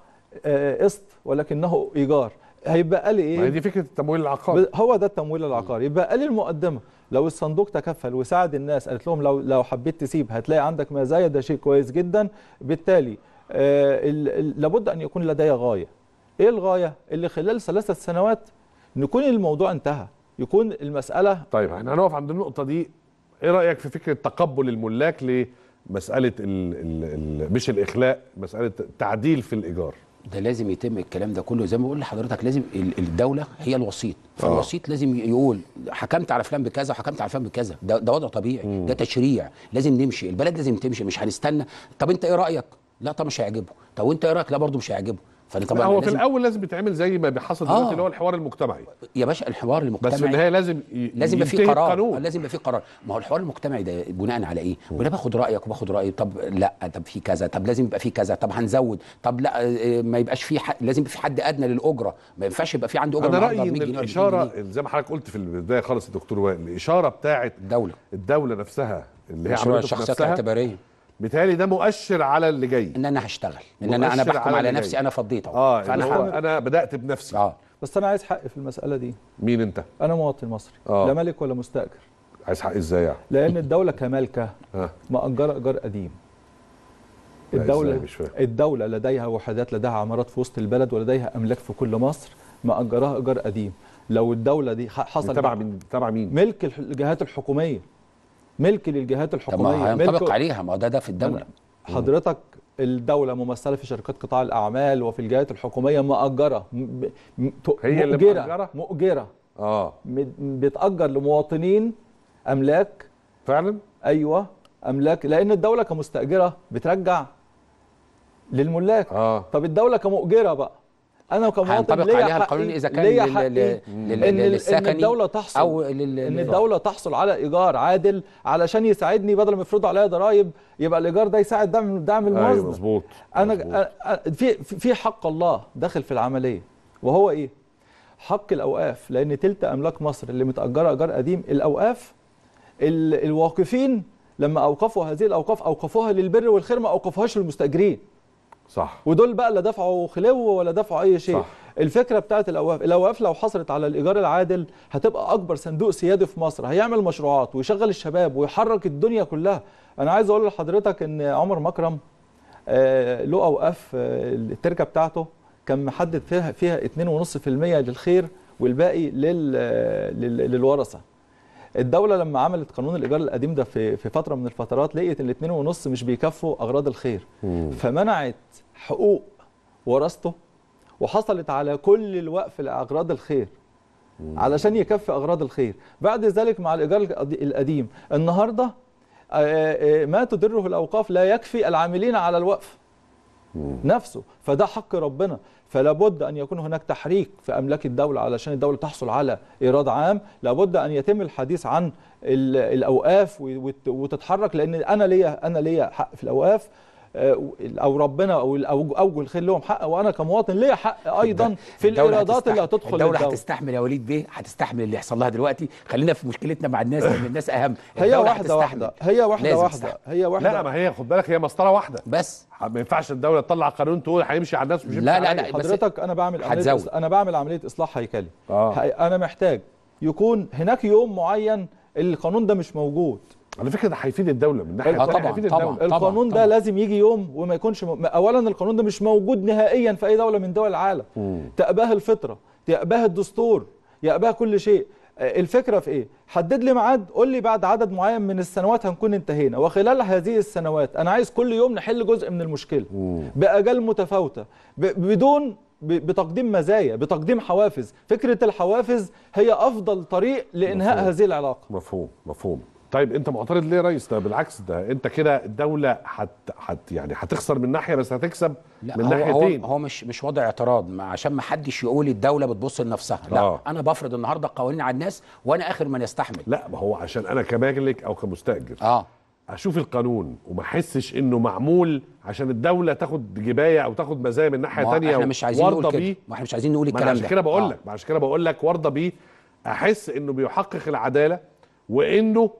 آه، قسط ولكنه ايجار هيبقى لي ايه ما دي فكره التمويل العقاري هو ده التمويل العقاري يبقى لي المقدمه لو الصندوق تكفل وساعد الناس قالت لهم لو لو حبيت تسيب هتلاقي عندك مزايا ده شيء كويس جدا بالتالي آه لابد ان يكون لدي غايه ايه الغايه اللي خلال ثلاثه سنوات نكون الموضوع انتهى يكون المساله طيب احنا هنقف عند النقطه دي ايه رايك في فكره تقبل الملاك لمساله الـ الـ الـ مش الاخلاء مساله تعديل في الايجار ده لازم يتم الكلام ده كله زي ما بقول لحضرتك لازم الدوله هي الوسيط فالوسيط آه. لازم يقول حكمت على فلان بكذا وحكمت على فلان بكذا ده, ده وضع طبيعي مم. ده تشريع لازم نمشي البلد لازم تمشي مش هنستنى طب انت ايه رايك لا طب مش هيعجبه طب وانت ايه رايك لا برضه مش هيعجبه فانا طبعا هو في الاول لازم يتعمل زي ما آه دلوقتي اللي هو الحوار المجتمعي يا باشا الحوار المجتمعي بس في النهايه لازم لازم يبقى في قرار القانون. لازم يبقى في قرار ما هو الحوار المجتمعي ده بناء على ايه؟ وانا باخد رايك وباخد رايي طب لا طب في كذا طب لازم يبقى في كذا طب هنزود طب لا آه، آه، ما يبقاش في حد لازم يبقى في حد ادنى للاجره ما ينفعش يبقى في عنده اجره انا رايي ان الاشاره زي ما حضرتك قلت في البدايه خالص الدكتور وائل الاشاره بتاعت الدوله الدوله نفسها اللي هي عملت شخصيات اعتباريه بالتالي ده مؤشر على اللي جاي ان انا هشتغل ان انا انا بحكم على, على نفسي انا فضيت اهو اه فانا هو انا بدات بنفسي اه بس انا عايز حق في المساله دي مين انت انا مواطن مصري آه. لا ملك ولا مستاجر عايز حق ازاي يعني لان الدوله كمالكه آه. مأجره ايجار قديم الدولة الدولة لديها وحدات لديها عمارات في وسط البلد ولديها أملاك في كل مصر مأجراها إيجار قديم لو الدولة دي حصل تبع مين تبع مين ملك الجهات الحكومية ملك للجهات الحكوميه طب ينطبق عليها ما ده ده في الدوله حضرتك الدوله ممثله في شركات قطاع الاعمال وفي الجهات الحكوميه مأجره هي اللي مأجره مؤجره اه بتأجر لمواطنين املاك فعلا ايوه املاك لان الدوله كمستاجره بترجع للملاك آه. طب الدوله كمؤجره بقى انا كمواطن ليا عليها القانون اذا كان ليا حقي إن للسكني الدوله تحصل أو ان الدوله تحصل على ايجار عادل علشان يساعدني بدل ما يفرضوا عليا ضرايب يبقى الايجار ده يساعد دعم دعم الموظف ايوه مظبوط انا في في حق الله داخل في العمليه وهو ايه؟ حق الاوقاف لان تلت املاك مصر اللي متاجره ايجار قديم الاوقاف الواقفين لما اوقفوا هذه الاوقاف اوقفوها للبر والخير ما اوقفوهاش للمستاجرين صح ودول بقى لا دفعوا خلو ولا دفعوا اي شيء صح. الفكره بتاعت الاوقاف الاوقاف لو حصلت على الايجار العادل هتبقى اكبر صندوق سيادي في مصر هيعمل مشروعات ويشغل الشباب ويحرك الدنيا كلها انا عايز اقول لحضرتك ان عمر مكرم آه، له اوقاف آه، التركه بتاعته كان محدد فيها فيها 2.5% للخير والباقي لل آه، للورثه الدوله لما عملت قانون الايجار القديم ده في في فتره من الفترات لقيت ان ونص مش بيكفوا اغراض الخير مم. فمنعت حقوق ورثته وحصلت على كل الوقف لاغراض الخير مم. علشان يكفي اغراض الخير بعد ذلك مع الايجار القديم النهارده آه، آه، ما تدره الاوقاف لا يكفي العاملين على الوقف مم. نفسه فده حق ربنا فلا بد ان يكون هناك تحريك في املاك الدوله علشان الدوله تحصل على ايراد عام بد ان يتم الحديث عن الاوقاف وتتحرك لان انا ليا انا ليا حق في الاوقاف آه، او ربنا او اوجه الخير لهم حق وانا كمواطن ليا حق ايضا في الايرادات اللي هتدخل الدوله هتستحمل يا وليد بيه هتستحمل اللي يحصل لها دلوقتي خلينا في مشكلتنا مع الناس لان الناس اهم هي واحده واحده هي واحده واحده هي واحده لا ما هي خد بالك هي مسطره واحده بس ما ينفعش الدوله تطلع قانون تقول هيمشي على الناس مش لا لا لا حضرتك انا بعمل عمليه انا بعمل عمليه اصلاح هيكلي آه. انا محتاج يكون هناك يوم معين القانون ده مش موجود على فكره ده هيفيد الدوله من ناحيه آه، طبعا هيفيد طبعا الدولة. القانون طبعًا. ده لازم يجي يوم وما يكونش م... اولا القانون ده مش موجود نهائيا في اي دوله من دول العالم تأباه الفطره تأباه الدستور يأباه كل شيء آه، الفكره في ايه حدد لي ميعاد قول لي بعد عدد معين من السنوات هنكون انتهينا وخلال هذه السنوات انا عايز كل يوم نحل جزء من المشكله باجال متفاوته ب... بدون بتقديم مزايا بتقديم حوافز فكرة الحوافز هي أفضل طريق لإنهاء مفهوم. هذه العلاقة مفهوم مفهوم طيب انت معترض ليه يا ريس ده طيب بالعكس ده انت كده الدوله حت حت يعني هتخسر من ناحيه بس هتكسب لا من ناحيتين هو, هو مش مش وضع اعتراض عشان ما حدش يقول الدوله بتبص لنفسها لا آه. انا بفرض النهارده قوانين على الناس وانا اخر من يستحمل لا ما هو عشان انا كمالك او كمستاجر اه اشوف القانون وما احسش انه معمول عشان الدوله تاخد جبايه او تاخد مزايا من ناحيه ثانيه احنا مش عايزين نقول كده ما احنا مش عايزين نقول الكلام ده عشان كده بقول آه. لك آه. عشان كده بقول لك وارضى بيه احس انه بيحقق العداله وانه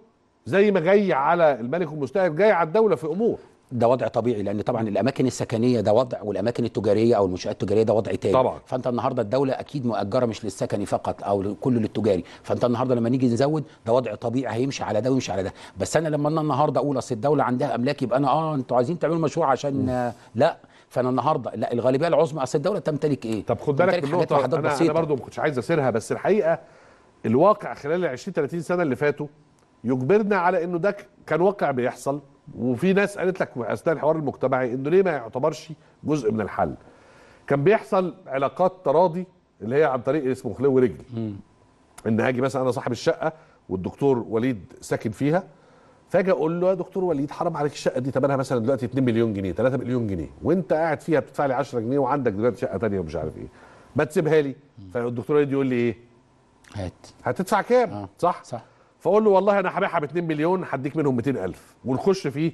زي ما جاي على الملك والمستعير جاي على الدوله في امور ده وضع طبيعي لان طبعا الاماكن السكنيه ده وضع والاماكن التجاريه او المنشات التجاريه ده وضع تاني طبعا فانت النهارده الدوله اكيد مؤجره مش للسكني فقط او كله للتجاري فانت النهارده لما نيجي نزود ده وضع طبيعي هيمشي على ده ويمشي على ده بس انا لما انا النهارده اقول اصل الدوله عندها املاك يبقى انا اه انتوا عايزين تعملوا مشروع عشان م. لا فانا النهارده لا الغالبيه العظمى اصل الدوله تمتلك ايه طب خد بالك من نقطه انا, أنا ما كنتش عايز اسيرها بس الحقيقه الواقع خلال ال 20 30 سنه اللي فاتوا يجبرنا على انه ده كان واقع بيحصل وفي ناس قالت لك اثناء الحوار المجتمعي انه ليه ما يعتبرش جزء من الحل كان بيحصل علاقات تراضي اللي هي عن طريق اسمه خلو رجلي ان اجي مثلا انا صاحب الشقه والدكتور وليد ساكن فيها فاجي اقول له يا دكتور وليد حرام عليك الشقه دي تمنها مثلا دلوقتي 2 مليون جنيه 3 مليون جنيه وانت قاعد فيها بتدفع لي 10 جنيه وعندك دلوقتي شقه ثانيه ومش عارف ايه ما تسيبها لي فالدكتور وليد يقول لي ايه؟ هات هتدفع كام؟ آه. صح؟ صح فاقول له والله انا هبيعها ب 2 مليون هديك منهم 200000 ونخش فيه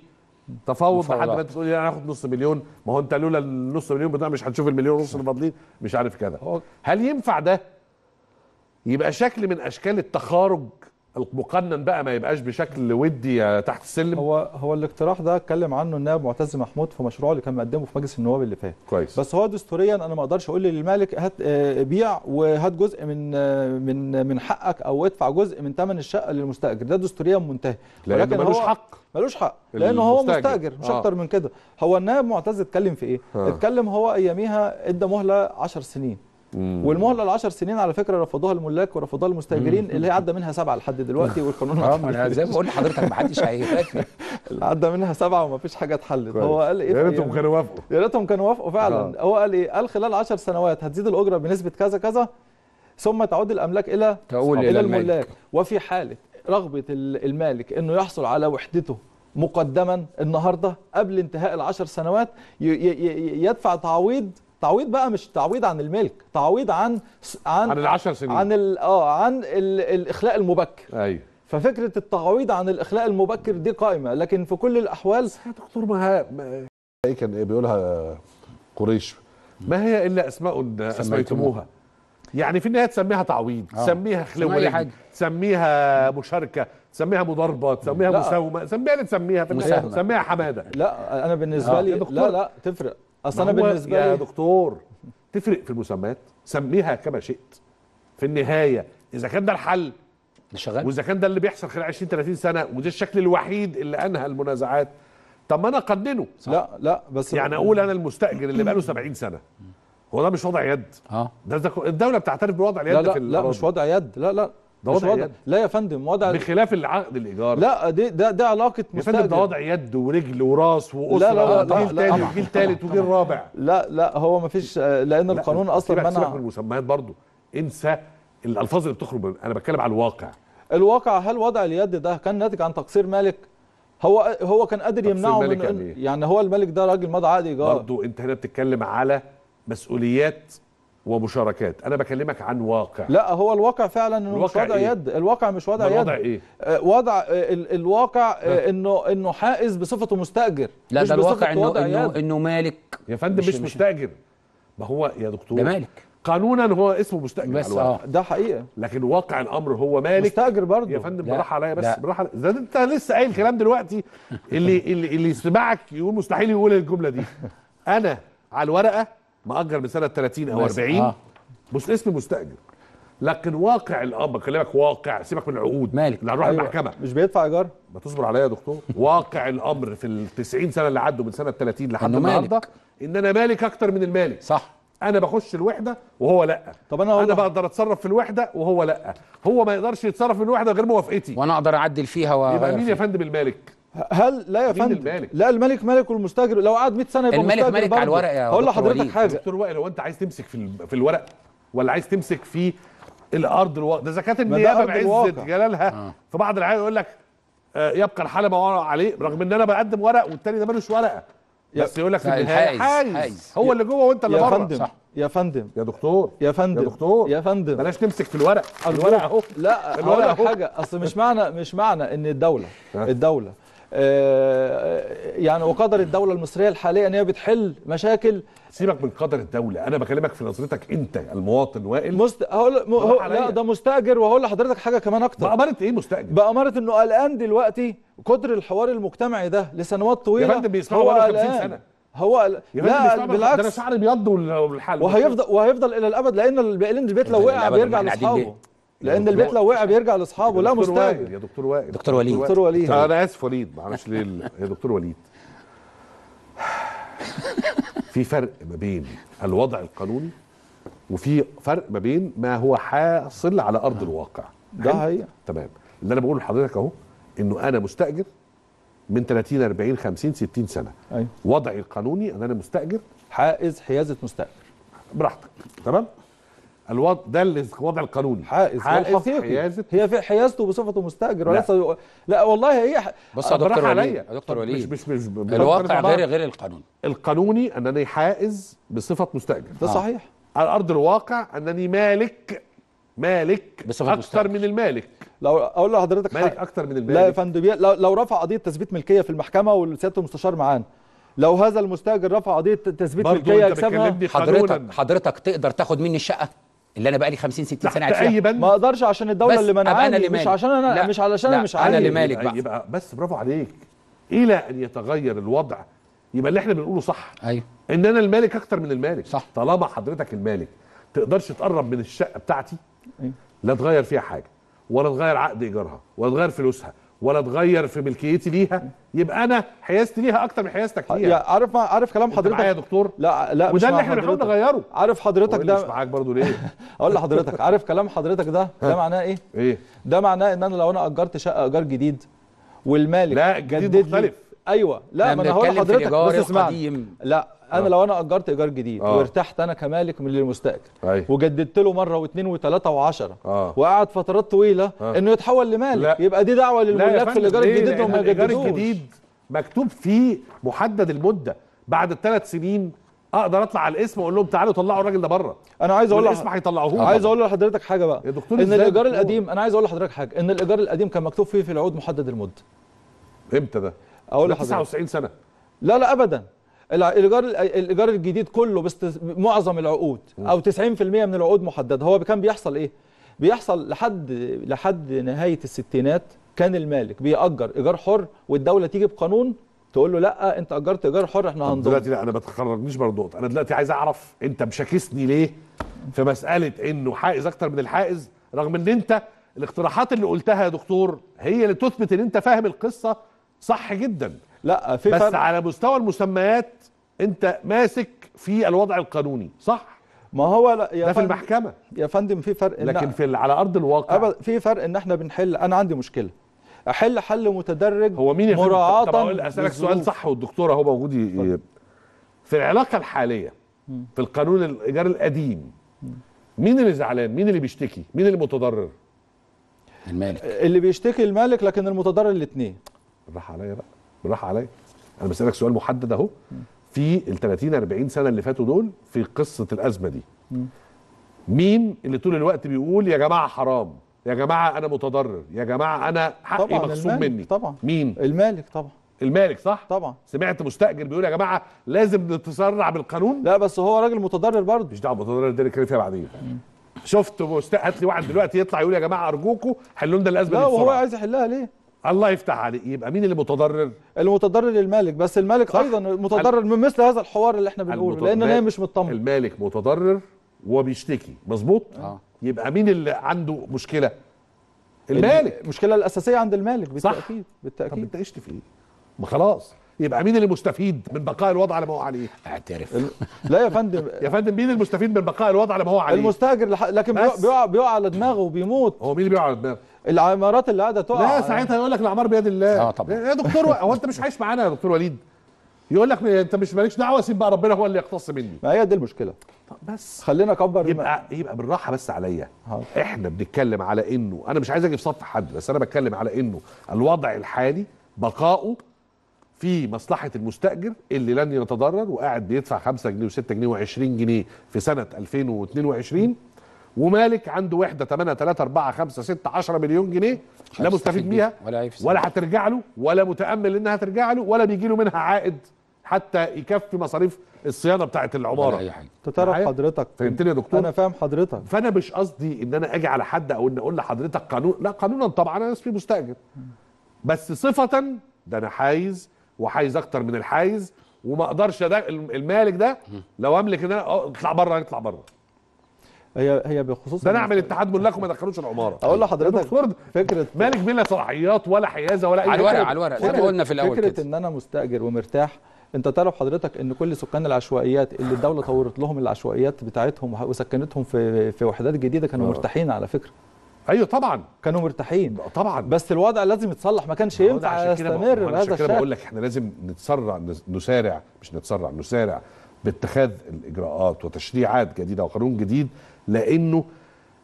تفاوض لحد ما تقول لي انا هاخد نص مليون ما هو انت لولا النص مليون بتاع مش هتشوف المليون ونص اللي فاضلين مش عارف كذا هل ينفع ده يبقى شكل من اشكال التخارج المقنن بقى ما يبقاش بشكل ودي تحت السلم هو هو الاقتراح ده اتكلم عنه النائب معتز محمود في مشروعه اللي كان مقدمه في مجلس النواب اللي فات كويس بس هو دستوريا انا ما اقدرش اقول للمالك هات آه، بيع وهات جزء من آه، من من حقك او ادفع جزء من ثمن الشقه للمستاجر ده دستوريا منتهي ولكن ملوش حق ملوش حق لانه هو مستاجر مش آه. اكتر من كده هو النائب معتز اتكلم في ايه آه. اتكلم هو اياميها ادى مهله 10 سنين والمهله ال 10 سنين على فكره رفضوها الملاك ورفضوها المستاجرين اللي هي عدى منها سبعه لحد دلوقتي والقانون اه ما انا زي ما بقول لحضرتك ما حدش هيفاكر اللي عدى منها سبعه وما فيش حاجه اتحلت هو قال ايه يا ريتهم يعني كانوا وافقوا يا ريتهم كانوا وافقوا فعلا آه. هو قال ايه قال خلال 10 سنوات هتزيد الاجره بنسبه كذا كذا ثم تعود الاملاك الى الى, إلى الملاك وفي حاله رغبه المالك انه يحصل على وحدته مقدما النهارده قبل انتهاء العشر سنوات يدفع تعويض تعويض بقى مش تعويض عن الملك تعويض عن عن عن العشر سنين عن ال اه عن ال الاخلاء المبكر ايوه ففكره التعويض عن الاخلاء المبكر دي قائمه لكن في كل الاحوال يا دكتور ما, ما كان ايه بيقولها قريش ما هي الا اسماء سميتموها يعني في النهايه تسميها تعويض آه. تسميها خلوه تسميها مشاركه تسميها مضاربه تسميها مساومه سميها اللي تسميها في سميها حماده لا انا بالنسبه آه. لي لا لا تفرق اصل انا بالنسبه يا لي... دكتور تفرق في المسميات سميها كما شئت في النهايه اذا كان ده الحل شغال واذا كان ده اللي بيحصل خلال 20 30 سنه وده الشكل الوحيد اللي انهى المنازعات طب ما انا اقننه صح. لا لا بس يعني اقول انا المستاجر اللي بقاله 70 سنه هو ده مش وضع يد اه ده الدوله بتعترف بوضع اليد لا لا في لا مش وضع يد لا لا ده وضع يد لا يا فندم وضع بخلاف العقد الايجار لا دي ده, ده علاقه مستاجر ده وضع يد ورجل وراس واسره لا لا وجيل تاني وجيل تالت وجيل رابع لا لا هو ما فيش لان القانون اصلا منع سيبك من المسميات برضو انسى الالفاظ اللي بتخرج انا بتكلم على الواقع الواقع هل وضع اليد ده كان ناتج عن تقصير مالك هو هو كان قادر يمنعه من يعني, إيه؟ يعني هو الملك ده راجل مضى عقد ايجار برضه انت هنا بتتكلم على مسؤوليات ومشاركات انا بكلمك عن واقع لا هو الواقع فعلا انه مش وضع إيه؟ يد الواقع مش وضع يد الوضع ايه آه، وضع آه، الواقع آه، انه انه حائز بصفته مستاجر لا ده الواقع انه انه, إنه مالك يا فندم مش, مش, مش مستاجر ما هو يا دكتور ده مالك قانونا هو اسمه مستاجر بس اه ده حقيقه لكن واقع الامر هو مالك مستاجر برضه يا فندم بالراحه عليا بس بالراحه ده انت لسه قايل كلام دلوقتي اللي اللي, اللي يسمعك يقول مستحيل يقول الجمله دي انا على الورقه مأجر بسنه 30 او 40 آه. بص اسم مستاجر لكن واقع الامر بكلمك واقع سيبك من العقود مالك اللي هنروح أيوة. المحكمه مش بيدفع ايجار ما تصبر عليا يا دكتور واقع الامر في ال 90 سنه اللي عدوا من سنه 30 لحد النهارده ان انا مالك اكتر من المالك صح انا بخش الوحده وهو لا طب انا انا بقدر اتصرف في الوحده وهو لا هو ما يقدرش يتصرف في الوحده غير موافقتي وانا اقدر اعدل فيها و يبقى مين يا فندم المالك هل لا يا فندم لا الملك ملك والمستاجر لو قعد 100 سنه يبقى الملك مستاجر ملك برضه. على الورق يا هقول لحضرتك وليد. حاجه دكتور وائل هو انت عايز تمسك في في الورق ولا عايز تمسك في الارض الواقع ده زكاه النيابه بعزه جلالها آه. في بعض العيال يقول لك آه، يبقى الحلبه عليه رغم ان انا بقدم ورق والتاني ده ملوش ورقه بس يقول لك في النهايه هو اللي جوه وانت اللي بره يا فندم صح. يا فندم يا دكتور يا فندم يا دكتور يا فندم بلاش تمسك في الورق الورق اهو لا الورق حاجه اصل مش معنى مش معنى ان الدوله الدوله آه، يعني وقدر الدوله المصريه الحاليه ان هي بتحل مشاكل سيبك من قدر الدوله انا بكلمك في نظرتك انت المواطن وائل مست... هقول م... هو... لا ده مستاجر وهقول لحضرتك حاجه كمان اكتر باماره ايه مستاجر باماره انه قلقان دلوقتي قدر الحوار المجتمعي ده لسنوات طويله يا فندم بيسمعوا 50 سنه هو لا بالعكس ده انا شعري بيض والحل وهيفضل وهيفضل الى الابد لان البيت لو وقع بيرجع لاصحابه لان البيت لو وقع بيرجع لاصحابه لا مستاجر يا دكتور وائل دكتور وليد دكتور وليد انا اسف وليد معلش ليه يا دكتور وليد في فرق ما بين الوضع القانوني وفي فرق ما بين ما هو حاصل على ارض الواقع ده هي تمام اللي انا بقوله لحضرتك اهو انه انا مستاجر من 30 40 50 60 سنه أيوة. وضعي القانوني ان انا مستاجر حائز حيازه مستاجر براحتك تمام الوضع ده الوضع القانوني حائز حائز حيازه هي في حيازته بصفته مستاجر وليس لا. لا والله هي بص يا دكتور وليد يا دكتور وليد مش مش مش الواقع غير غير القانون القانوني انني حائز بصفه مستاجر ده آه. صحيح على ارض الواقع انني مالك مالك بصفة مستاجر مستاجر. من المالك لو اقول لحضرتك مالك اكثر من المالك لا يا فندم لو, لو رفع قضيه تثبيت ملكيه في المحكمه وسياده المستشار معانا لو هذا المستاجر رفع قضيه تثبيت ملكيه يكسبها حضرتك حضرتك تقدر تاخد مني الشقه اللي انا بقى لي 50 60 سنه قاعد فيها ما اقدرش عشان الدوله اللي منعاني أنا اللي مش عشان انا لا مش علشان لا انا مش عارف انا اللي مالك بقى يبقى بس برافو عليك الى ان يتغير الوضع يبقى اللي احنا بنقوله صح ايوه ان انا المالك اكتر من المالك صح طالما حضرتك المالك تقدرش تقرب من الشقه بتاعتي أيوه. لا تغير فيها حاجه ولا تغير عقد ايجارها ولا تغير فلوسها ولا اتغير في ملكيتي ليها يبقى انا حيازتي ليها اكتر من حيازتك ليها عارف عارف كلام حضرتك معايا يا دكتور لا لا وده اللي احنا بنحاول نغيره عارف حضرتك ده مش معاك برضه ليه اقول لحضرتك عارف كلام حضرتك ده ده معناه ايه ايه ده معناه ان انا لو انا اجرت شقه ايجار جديد والمالك لا جديد مختلف ايوه لا ما انا هقول لحضرتك بس اسمع لا انا آه. لو انا اجرت ايجار جديد آه. وارتحت انا كمالك من المستاجر أيه. وجددت له مره واثنين وثلاثه وعشره آه. وقعد فترات طويله آه. انه يتحول لمالك لا. يبقى دي دعوه للملاك في الايجار الجديد وما الايجار الجديد مكتوب فيه محدد المده بعد الثلاث سنين اقدر اطلع على الاسم واقول لهم تعالوا طلعوا الراجل ده بره انا عايز اقول الاسم هيطلعوه عايز اقول لحضرتك حاجه بقى يا دكتور ان الايجار القديم انا عايز اقول لحضرتك حاجه ان الايجار القديم كان مكتوب فيه في العقود محدد المده امتى ده اقول لحضرتك 99 سنه لا لا ابدا الايجار الايجار الجديد كله بست... معظم العقود او 90% من العقود محدده هو كان بيحصل ايه بيحصل لحد لحد نهايه الستينات كان المالك بيأجر ايجار حر والدوله تيجي بقانون تقول له لا انت اجرت ايجار حر احنا هنضرب دلوقتي لا انا ما تخرجنيش برضوط انا دلوقتي عايز اعرف انت مشاكسني ليه في مساله انه حائز اكتر من الحائز رغم ان انت الاقتراحات اللي قلتها يا دكتور هي اللي تثبت ان انت فاهم القصه صح جدا لا في بس فرق. على مستوى المسميات انت ماسك في الوضع القانوني صح ما هو لا يا ده في المحكمه يا فندم في فرق لكن في على ارض الواقع في فرق ان احنا بنحل انا عندي مشكله احل حل متدرج هو مين مراعاة طب اسالك سؤال صح والدكتور اهو موجود في العلاقه الحاليه في القانون الايجار القديم مين اللي زعلان مين اللي بيشتكي مين اللي متضرر المالك اللي بيشتكي المالك لكن المتضرر الاثنين راح عليا بقى بالراحه عليا انا بسالك سؤال محدد اهو في ال 30 40 سنه اللي فاتوا دول في قصه الازمه دي مين اللي طول الوقت بيقول يا جماعه حرام يا جماعه انا متضرر يا جماعه انا حقي مخصوم مني طبعا مين المالك طبعا المالك صح طبعا سمعت مستاجر بيقول يا جماعه لازم نتسرع بالقانون لا بس هو راجل متضرر برضه مش دعوه متضرر ده اللي فيها بعدين شفت هات لي واحد دلوقتي يطلع يقول يا جماعه ارجوكم حلوا لنا الازمه دي لا وهو عايز يحلها ليه الله يفتح عليك يبقى مين اللي متضرر المتضرر المالك بس المالك صح. ايضا متضرر من مثل هذا الحوار اللي احنا بنقوله لان انا مش مطمن المالك متضرر وبيشتكي مظبوط آه. يبقى مين اللي عنده مشكله المالك المشكله الاساسيه عند المالك بالتاكيد صح. بالتاكيد طب انت اشتكي ما خلاص يبقى مين اللي مستفيد من بقاء الوضع على ما هو عليه؟ اعترف لا يا فندم يا فندم مين المستفيد من بقاء الوضع على ما هو عليه؟ المستاجر لكن بيقع بيقع على دماغه وبيموت هو مين اللي بيقع على دماغه؟ العمارات اللي قاعده تقع لا ساعتها يقول لك الاعمار بيد الله اه طبعا يا دكتور هو انت مش عايش معانا يا دكتور وليد يقول لك انت مش مالكش دعوه سيب بقى ربنا هو اللي يقتص مني ما هي دي المشكله طب بس خلينا اكبر يبقى يبقى بالراحه بس عليا احنا بنتكلم على انه انا مش عايز اجي في صف حد بس انا بتكلم على انه الوضع الحالي بقاؤه في مصلحه المستاجر اللي لن يتضرر وقاعد بيدفع 5 جنيه و6 جنيه و20 جنيه في سنه 2022 ومالك عنده وحده 8 3 4 5 6 10 مليون جنيه لا مستفيد بيها ولا ولا هترجع له ولا متامل انها ترجع له ولا بيجي له منها عائد حتى يكفي مصاريف الصيانه بتاعه العماره اي حاجه تعرف حضرتك فهمتني يا دكتور انا فاهم حضرتك فانا مش قصدي ان انا اجي على حد او ان اقول لحضرتك قانون لا قانونا طبعا انا اسمي مستاجر بس صفه ده انا حايز وحايز اكتر من الحايز وما اقدرش ده المالك ده لو املك ان انا اطلع بره اطلع بره هي هي بخصوص ده نعمل اتحاد ملاك وما دخلوش العماره اقول لحضرتك فكره مالك بلا صلاحيات ولا حيازه ولا اي على الورق على الورق زي ما قلنا في الاول فكره كده. ان انا مستاجر ومرتاح انت تعرف حضرتك ان كل سكان العشوائيات اللي الدوله طورت لهم العشوائيات بتاعتهم وسكنتهم في في وحدات جديده كانوا آه. مرتاحين على فكره ايوه طبعا كانوا مرتاحين آه، طبعا بس الوضع لازم يتصلح ما كانش ينفع يستمر بهذا الشكل عشان كده بقول لك احنا لازم نتسرع نسارع مش نتسرع نسارع باتخاذ الاجراءات وتشريعات جديده وقانون جديد لانه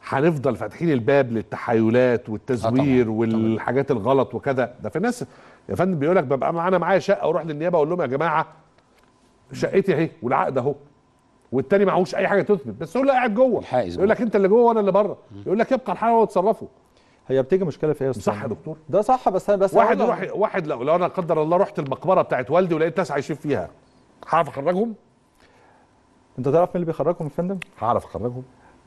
هنفضل فاتحين الباب للتحايلات والتزوير آه والحاجات الغلط وكذا ده في ناس يا فندم بيقول لك ببقى انا معايا شقه واروح للنيابه اقول لهم يا جماعه شقتي اهي والعقد اهو والتاني معهوش اي حاجه تثبت بس هو قاعد جوه الحائز يقول لك انت اللي جوه وانا اللي بره يقول لك يبقى الحاله وتصرفوا هي بتيجي مشكله في ايه صح يا دكتور ده صح بس انا بس واحد روح واحد لو, لو انا قدر الله رحت المقبره بتاعت والدي ولقيت ناس عايشين فيها هعرف اخرجهم انت تعرف مين اللي بيخرجهم يا فندم هعرف اخرجهم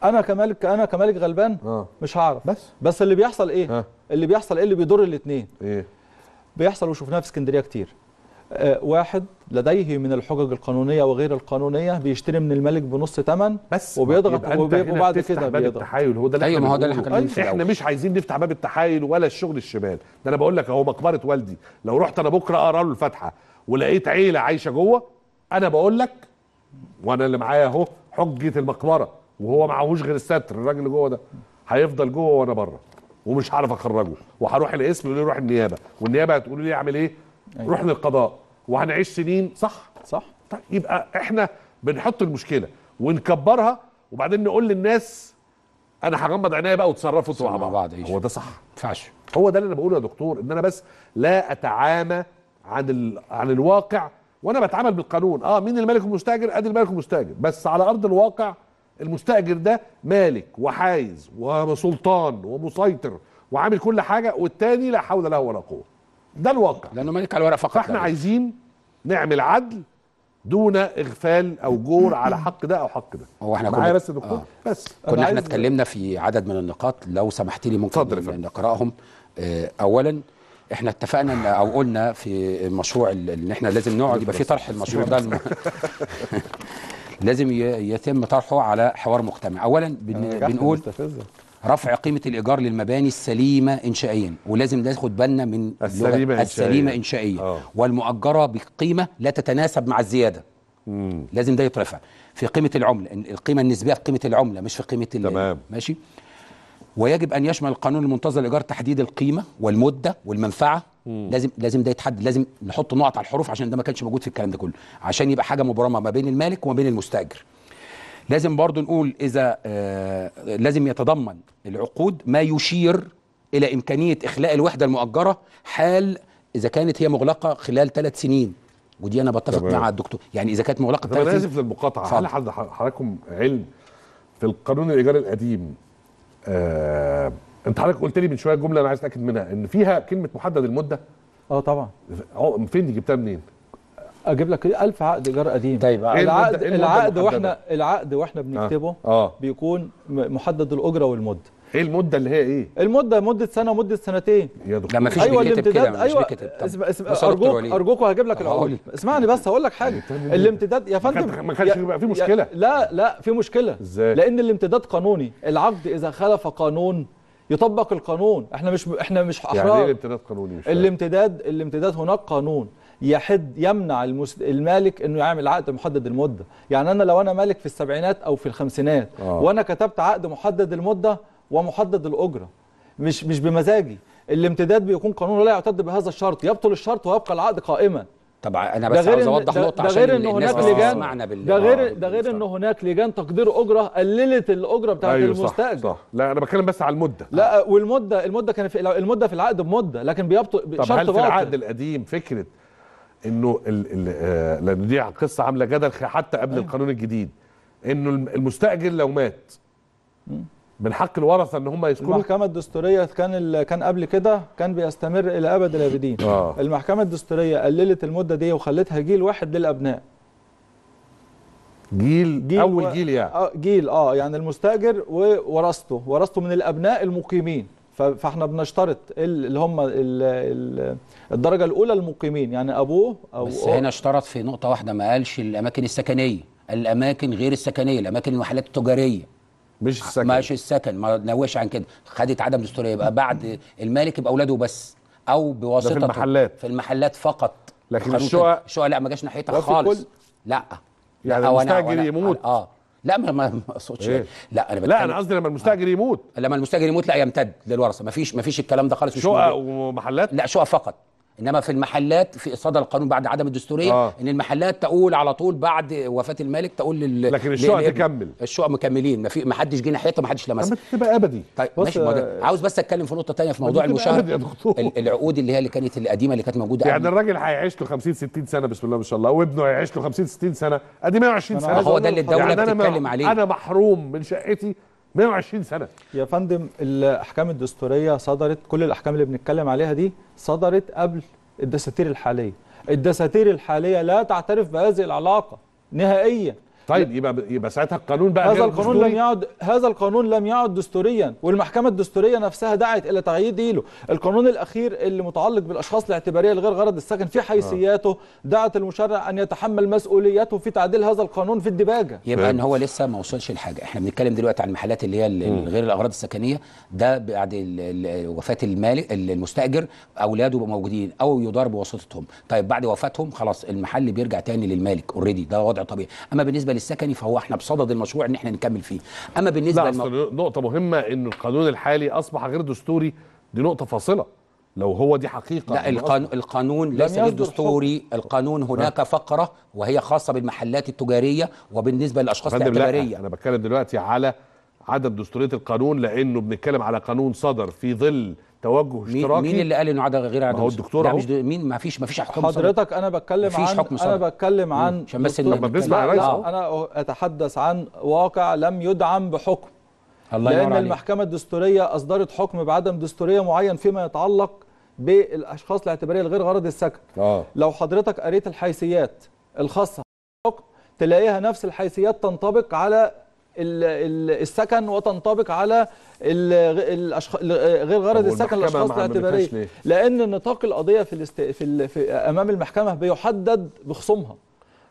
انا كمالك انا كمالك غلبان آه. مش هعرف بس بس اللي بيحصل ايه آه. اللي بيحصل ايه اللي بيضر الاثنين ايه بيحصل وشفناه في اسكندريه كتير آه واحد لديه من الحجج القانونيه وغير القانونيه بيشتري من الملك بنص ثمن بس وبيضغط وبعد كده باب التحايل هو ده اللي ايوه احنا, هو اللي احنا مش عايزين نفتح باب التحايل ولا الشغل الشمال ده انا بقول لك اهو مقبره والدي لو رحت انا بكره اقرا له الفاتحه ولقيت عيله عايشه جوه انا بقول لك وانا اللي معايا اهو حجه المقبره وهو معهوش غير الستر الراجل اللي جوه ده هيفضل جوه وانا بره ومش هعرف اخرجه وهروح القسم يقول لي روح النيابه والنيابه هتقول لي اعمل ايه؟ أيوة. روح للقضاء وهنعيش سنين صح صح طيب يبقى احنا بنحط المشكله ونكبرها وبعدين نقول للناس انا هغمض عينيا بقى وتصرفوا انتوا مع بعض, بعض إيش. هو ده صح ما ينفعش هو ده اللي انا بقوله يا دكتور ان انا بس لا اتعامى عن ال... عن الواقع وانا بتعامل بالقانون اه مين الملك المستاجر ادي الملك المستاجر بس على ارض الواقع المستاجر ده مالك وحايز وسلطان ومسيطر وعامل كل حاجه والتاني لا حول له ولا قوه ده الواقع لانه مالك على الورق فقط فاحنا يعني. عايزين نعمل عدل دون اغفال او جور على حق ده او حق ده هو احنا معايا بس دكتور آه. بس كنا احنا اتكلمنا في عدد من النقاط لو سمحت لي ممكن نقراهم آه اولا احنا اتفقنا ان او قلنا في المشروع ان احنا لازم نقعد يبقى في طرح المشروع ده لازم يتم طرحه على حوار مجتمع اولا آه، بنقول رفع قيمه الايجار للمباني السليمه انشائيا ولازم ناخد بالنا من السليمه السليمه انشائيا أوه. آه. والمؤجره بقيمه لا تتناسب مع الزياده مم. لازم ده يترفع في قيمه العمله القيمه النسبيه في قيمه العمله مش في قيمه تمام ماشي ويجب ان يشمل القانون المنتظر الايجار تحديد القيمه والمده والمنفعه مم. لازم لازم ده يتحدد لازم نحط نقط على الحروف عشان ده ما كانش موجود في الكلام ده كله عشان يبقى حاجه مبرمه ما بين المالك وما بين المستاجر لازم برضو نقول اذا آه لازم يتضمن العقود ما يشير الى امكانيه اخلاء الوحده المؤجره حال اذا كانت هي مغلقه خلال ثلاث سنين ودي انا بتفق مع الدكتور يعني اذا كانت مغلقه ثلاث سنين في للمقاطعه هل حد حضراتكم علم في القانون الايجار القديم آه انت حضرتك قلت لي من شويه جمله انا عايز اتاكد منها ان فيها كلمه محدد المده اه طبعا اه، فين دي جبتها منين؟ اجيب لك 1000 عقد ايجار قديم طيب إيه العقد إيه العقد واحنا العقد واحنا آه. بنكتبه آه. آه. بيكون محدد الاجره والمده ايه المده اللي هي ايه المده مده سنه ومده سنتين يا دكتور ما فيش ايوه الامتداد ايوه اسم اسم ارجوك ارجوكم هجيب لك العقود اسمعني بس هقول لك حاجه الامتداد يا فندم ما كانش يبقى في مشكله لا لا في مشكله ازاي لان الامتداد قانوني العقد اذا خلف قانون يطبق القانون احنا مش احنا مش يعني احرار يعني ايه الامتداد قانوني مش الامتداد الامتداد هناك قانون يحد يمنع المس... المالك انه يعمل عقد محدد المده يعني انا لو انا مالك في السبعينات او في الخمسينات آه. وانا كتبت عقد محدد المده ومحدد الاجره مش مش بمزاجي الامتداد بيكون قانون ولا يعتد بهذا الشرط يبطل الشرط ويبقى العقد قائما طب انا بس عاوز اوضح نقطه عشان غير إن الناس هناك لجان معنا بال... ده غير آه، ده غير ان هناك لجان تقدير اجره قللت الاجره بتاعت أيوه المستاجر صح, صح لا انا بتكلم بس على المده لا والمده المده كان في المده في العقد بمده لكن بيبطل طب هل في العقد القديم فكره انه آه، لان دي قصه عامله جدل حتى قبل أيوه. القانون الجديد انه المستاجر لو مات من حق الورثه ان هم يسكنوا المحكمه الدستوريه كان كان قبل كده كان بيستمر الى ابد الابدين آه. المحكمه الدستوريه قللت المده دي وخلتها جيل واحد للابناء جيل, جيل اول و... جيل يعني آه جيل اه يعني المستاجر وورثته ورثته من الابناء المقيمين فاحنا بنشترط اللي هم ال ال الدرجه الاولى المقيمين يعني ابوه او بس هنا اشترط في نقطه واحده ما قالش الاماكن السكنيه الاماكن غير السكنيه الاماكن المحلات التجاريه مش السكن مش السكن ما نوش عن كده خدت عدم دستوريه يبقى بعد المالك يبقى اولاده بس او بواسطه في المحلات في المحلات فقط لكن الشقق الشقق لا ما جاش ناحيتها خالص كل... لا يعني المستاجر يموت اه لا ما ما اقصدش إيه؟ لا انا بتكلم لا انا قصدي لما المستاجر آه. يموت لما المستاجر يموت لا يمتد للورثه ما فيش ما فيش الكلام ده خالص شقق ومحلات لا شقق فقط انما في المحلات في اصدار القانون بعد عدم الدستوريه آه. ان المحلات تقول على طول بعد وفاه الملك تقول لل... لكن الشقق تكمل الشقق مكملين ما في ما حدش جه ناحيتها ما حدش لمسها تبقى ابدي طيب ماشي آه عاوز بس اتكلم في نقطه ثانيه في موضوع المشاهد العقود اللي هي اللي كانت القديمه اللي كانت موجوده يعني الراجل هيعيش له 50 60 سنه بسم الله ما شاء الله وابنه هيعيش له 50 60 سنه ادي 120 سنه هو ده اللي الدوله يعني بتتكلم عليه انا محروم من شقتي 120 سنه يا فندم الاحكام الدستوريه صدرت كل الاحكام اللي بنتكلم عليها دي صدرت قبل الدساتير الحاليه الدساتير الحاليه لا تعترف بهذه العلاقه نهائيا طيب يبقى يبقى ساعتها القانون بقى هذا القانون لم يعد هذا القانون لم يعد دستوريا والمحكمه الدستوريه نفسها دعت الى تعيين ديله القانون الاخير اللي متعلق بالاشخاص الاعتباريه لغير غرض السكن في حيثياته دعت المشرع ان يتحمل مسؤوليته في تعديل هذا القانون في الدباجه يبقى ان هو لسه ما وصلش لحاجه احنا بنتكلم دلوقتي عن المحلات اللي هي غير الاغراض السكنيه ده بعد وفاه المالك المستاجر اولاده بيبقوا موجودين او يدار بواسطتهم طيب بعد وفاتهم خلاص المحل بيرجع تاني للمالك اوريدي ده وضع طبيعي اما بالنسبه للسكني فهو احنا بصدد المشروع ان احنا نكمل فيه اما بالنسبه لا للم... نقطه مهمه ان القانون الحالي اصبح غير دستوري دي نقطه فاصله لو هو دي حقيقه لا يعني القانون, القانون ليس غير بالدستوري القانون نعم. هناك فقره وهي خاصه بالمحلات التجاريه وبالنسبه للاشخاص الاعتباريه انا بتكلم دلوقتي على عدم دستوريه القانون لانه بنتكلم على قانون صدر في ظل توجه اشتراكي مين اللي قال انه عدد غير عدد ما هو الدكتور اهو مين ما فيش ما فيش احكام حضرتك انا بتكلم عن حكم انا بتكلم عن عشان بس طب بنسمع آه. انا اتحدث عن واقع لم يدعم بحكم الله لان عليك. المحكمه الدستوريه اصدرت حكم بعدم دستوريه معين فيما يتعلق بالاشخاص الاعتباريه لغير غرض السكن آه. لو حضرتك قريت الحيثيات الخاصه تلاقيها نفس الحيثيات تنطبق على السكن وتنطبق على غير غرض السكن الاشخاص الاعتباريه لان نطاق القضيه في, الاست... في, ال... في امام المحكمه بيحدد بخصومها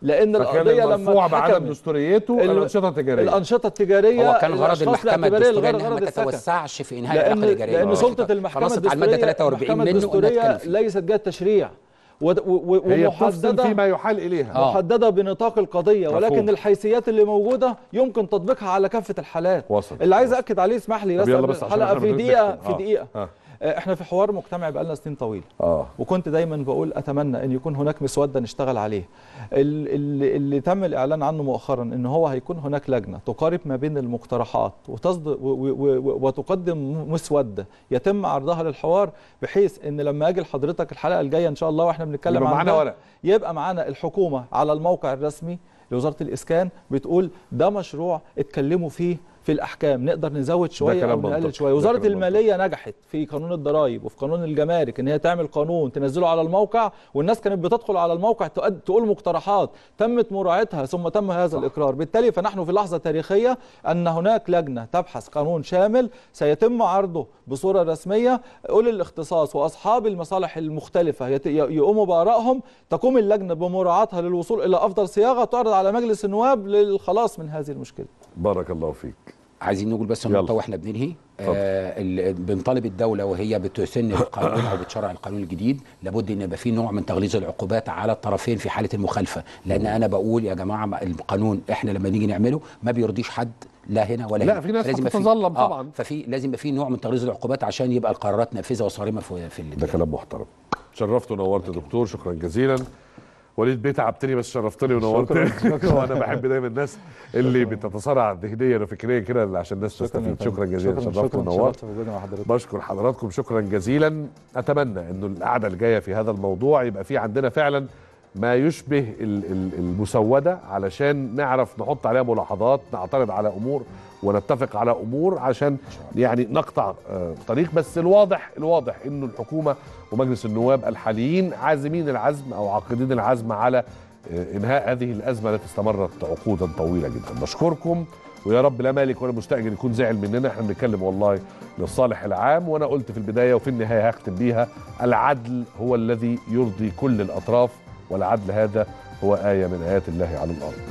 لان القضيه لما بعدم دستوريته ال... الانشطه التجاريه الانشطه التجاريه هو كان غرض المحكمه الدستوريه انها ما تتوسعش في انهاء العلاقه التجاريه لان آه، سلطه المحكمه الدستوريه على الماده 43 منه ليست جهه تشريع ومحدده فيما يحال اليها آه. محدده بنطاق القضيه مفهوم. ولكن الحيثيات اللي موجوده يمكن تطبيقها على كافه الحالات وصل. اللي عايز اكد عليه اسمح لي بس الحلقه في دقيقه في آه. دقيقه آه. آه، احنا في حوار مجتمعي بقالنا سنين طويله آه. وكنت دايما بقول اتمنى ان يكون هناك مسوده نشتغل عليه اللي, اللي تم الاعلان عنه مؤخرا ان هو هيكون هناك لجنه تقارب ما بين المقترحات وتصدق وتقدم مسوده يتم عرضها للحوار بحيث ان لما اجي لحضرتك الحلقه الجايه ان شاء الله واحنا بنتكلم عن معانا يبقى معانا الحكومه على الموقع الرسمي لوزاره الاسكان بتقول ده مشروع اتكلموا فيه في الاحكام نقدر نزود شويه او نقلل شويه وزاره الماليه نجحت في قانون الضرايب وفي قانون الجمارك ان هي تعمل قانون تنزله على الموقع والناس كانت بتدخل على الموقع تقول مقترحات تمت مراعاتها ثم تم هذا صح. الاقرار بالتالي فنحن في لحظه تاريخيه ان هناك لجنه تبحث قانون شامل سيتم عرضه بصوره رسميه اولي الاختصاص واصحاب المصالح المختلفه يقوموا بارائهم تقوم اللجنه بمراعاتها للوصول الى افضل صياغه تعرض على مجلس النواب للخلاص من هذه المشكله بارك الله فيك عايزين نقول بس نقطه واحنا بننهي آه بنطالب الدوله وهي بتسن القانون او بتشرع القانون الجديد لابد ان يبقى في نوع من تغليظ العقوبات على الطرفين في حاله المخالفه لان انا بقول يا جماعه القانون احنا لما نيجي نعمله ما بيرضيش حد لا هنا ولا لا هنا في ناس لازم بتتظلم آه طبعا ففي لازم يبقى في نوع من تغليظ العقوبات عشان يبقى القرارات نافذه وصارمه في, في ده كلام محترم شرفت ونورت دكتور شكرا جزيلا وليد بيت تاني بس شرفتني ونورتني وانا بحب دايما الناس اللي بتتصارع ذهنيا وفكريا كده عشان الناس تستفيد شكرا جزيلا شرفت ونورت بشكر حضراتكم شكرا جزيلا اتمنى انه القعده الجايه في هذا الموضوع يبقى في عندنا فعلا ما يشبه المسوده علشان نعرف نحط عليها ملاحظات نعترض على امور ونتفق على امور عشان يعني نقطع آه، طريق بس الواضح الواضح انه الحكومه ومجلس النواب الحاليين عازمين العزم او عاقدين العزم على آه، انهاء هذه الازمه التي استمرت عقودا طويله جدا بشكركم ويا رب لا مالك ولا مستاجر يكون زعل مننا احنا بنتكلم والله للصالح العام وانا قلت في البدايه وفي النهايه هختم بيها العدل هو الذي يرضي كل الاطراف والعدل هذا هو ايه من ايات الله على الارض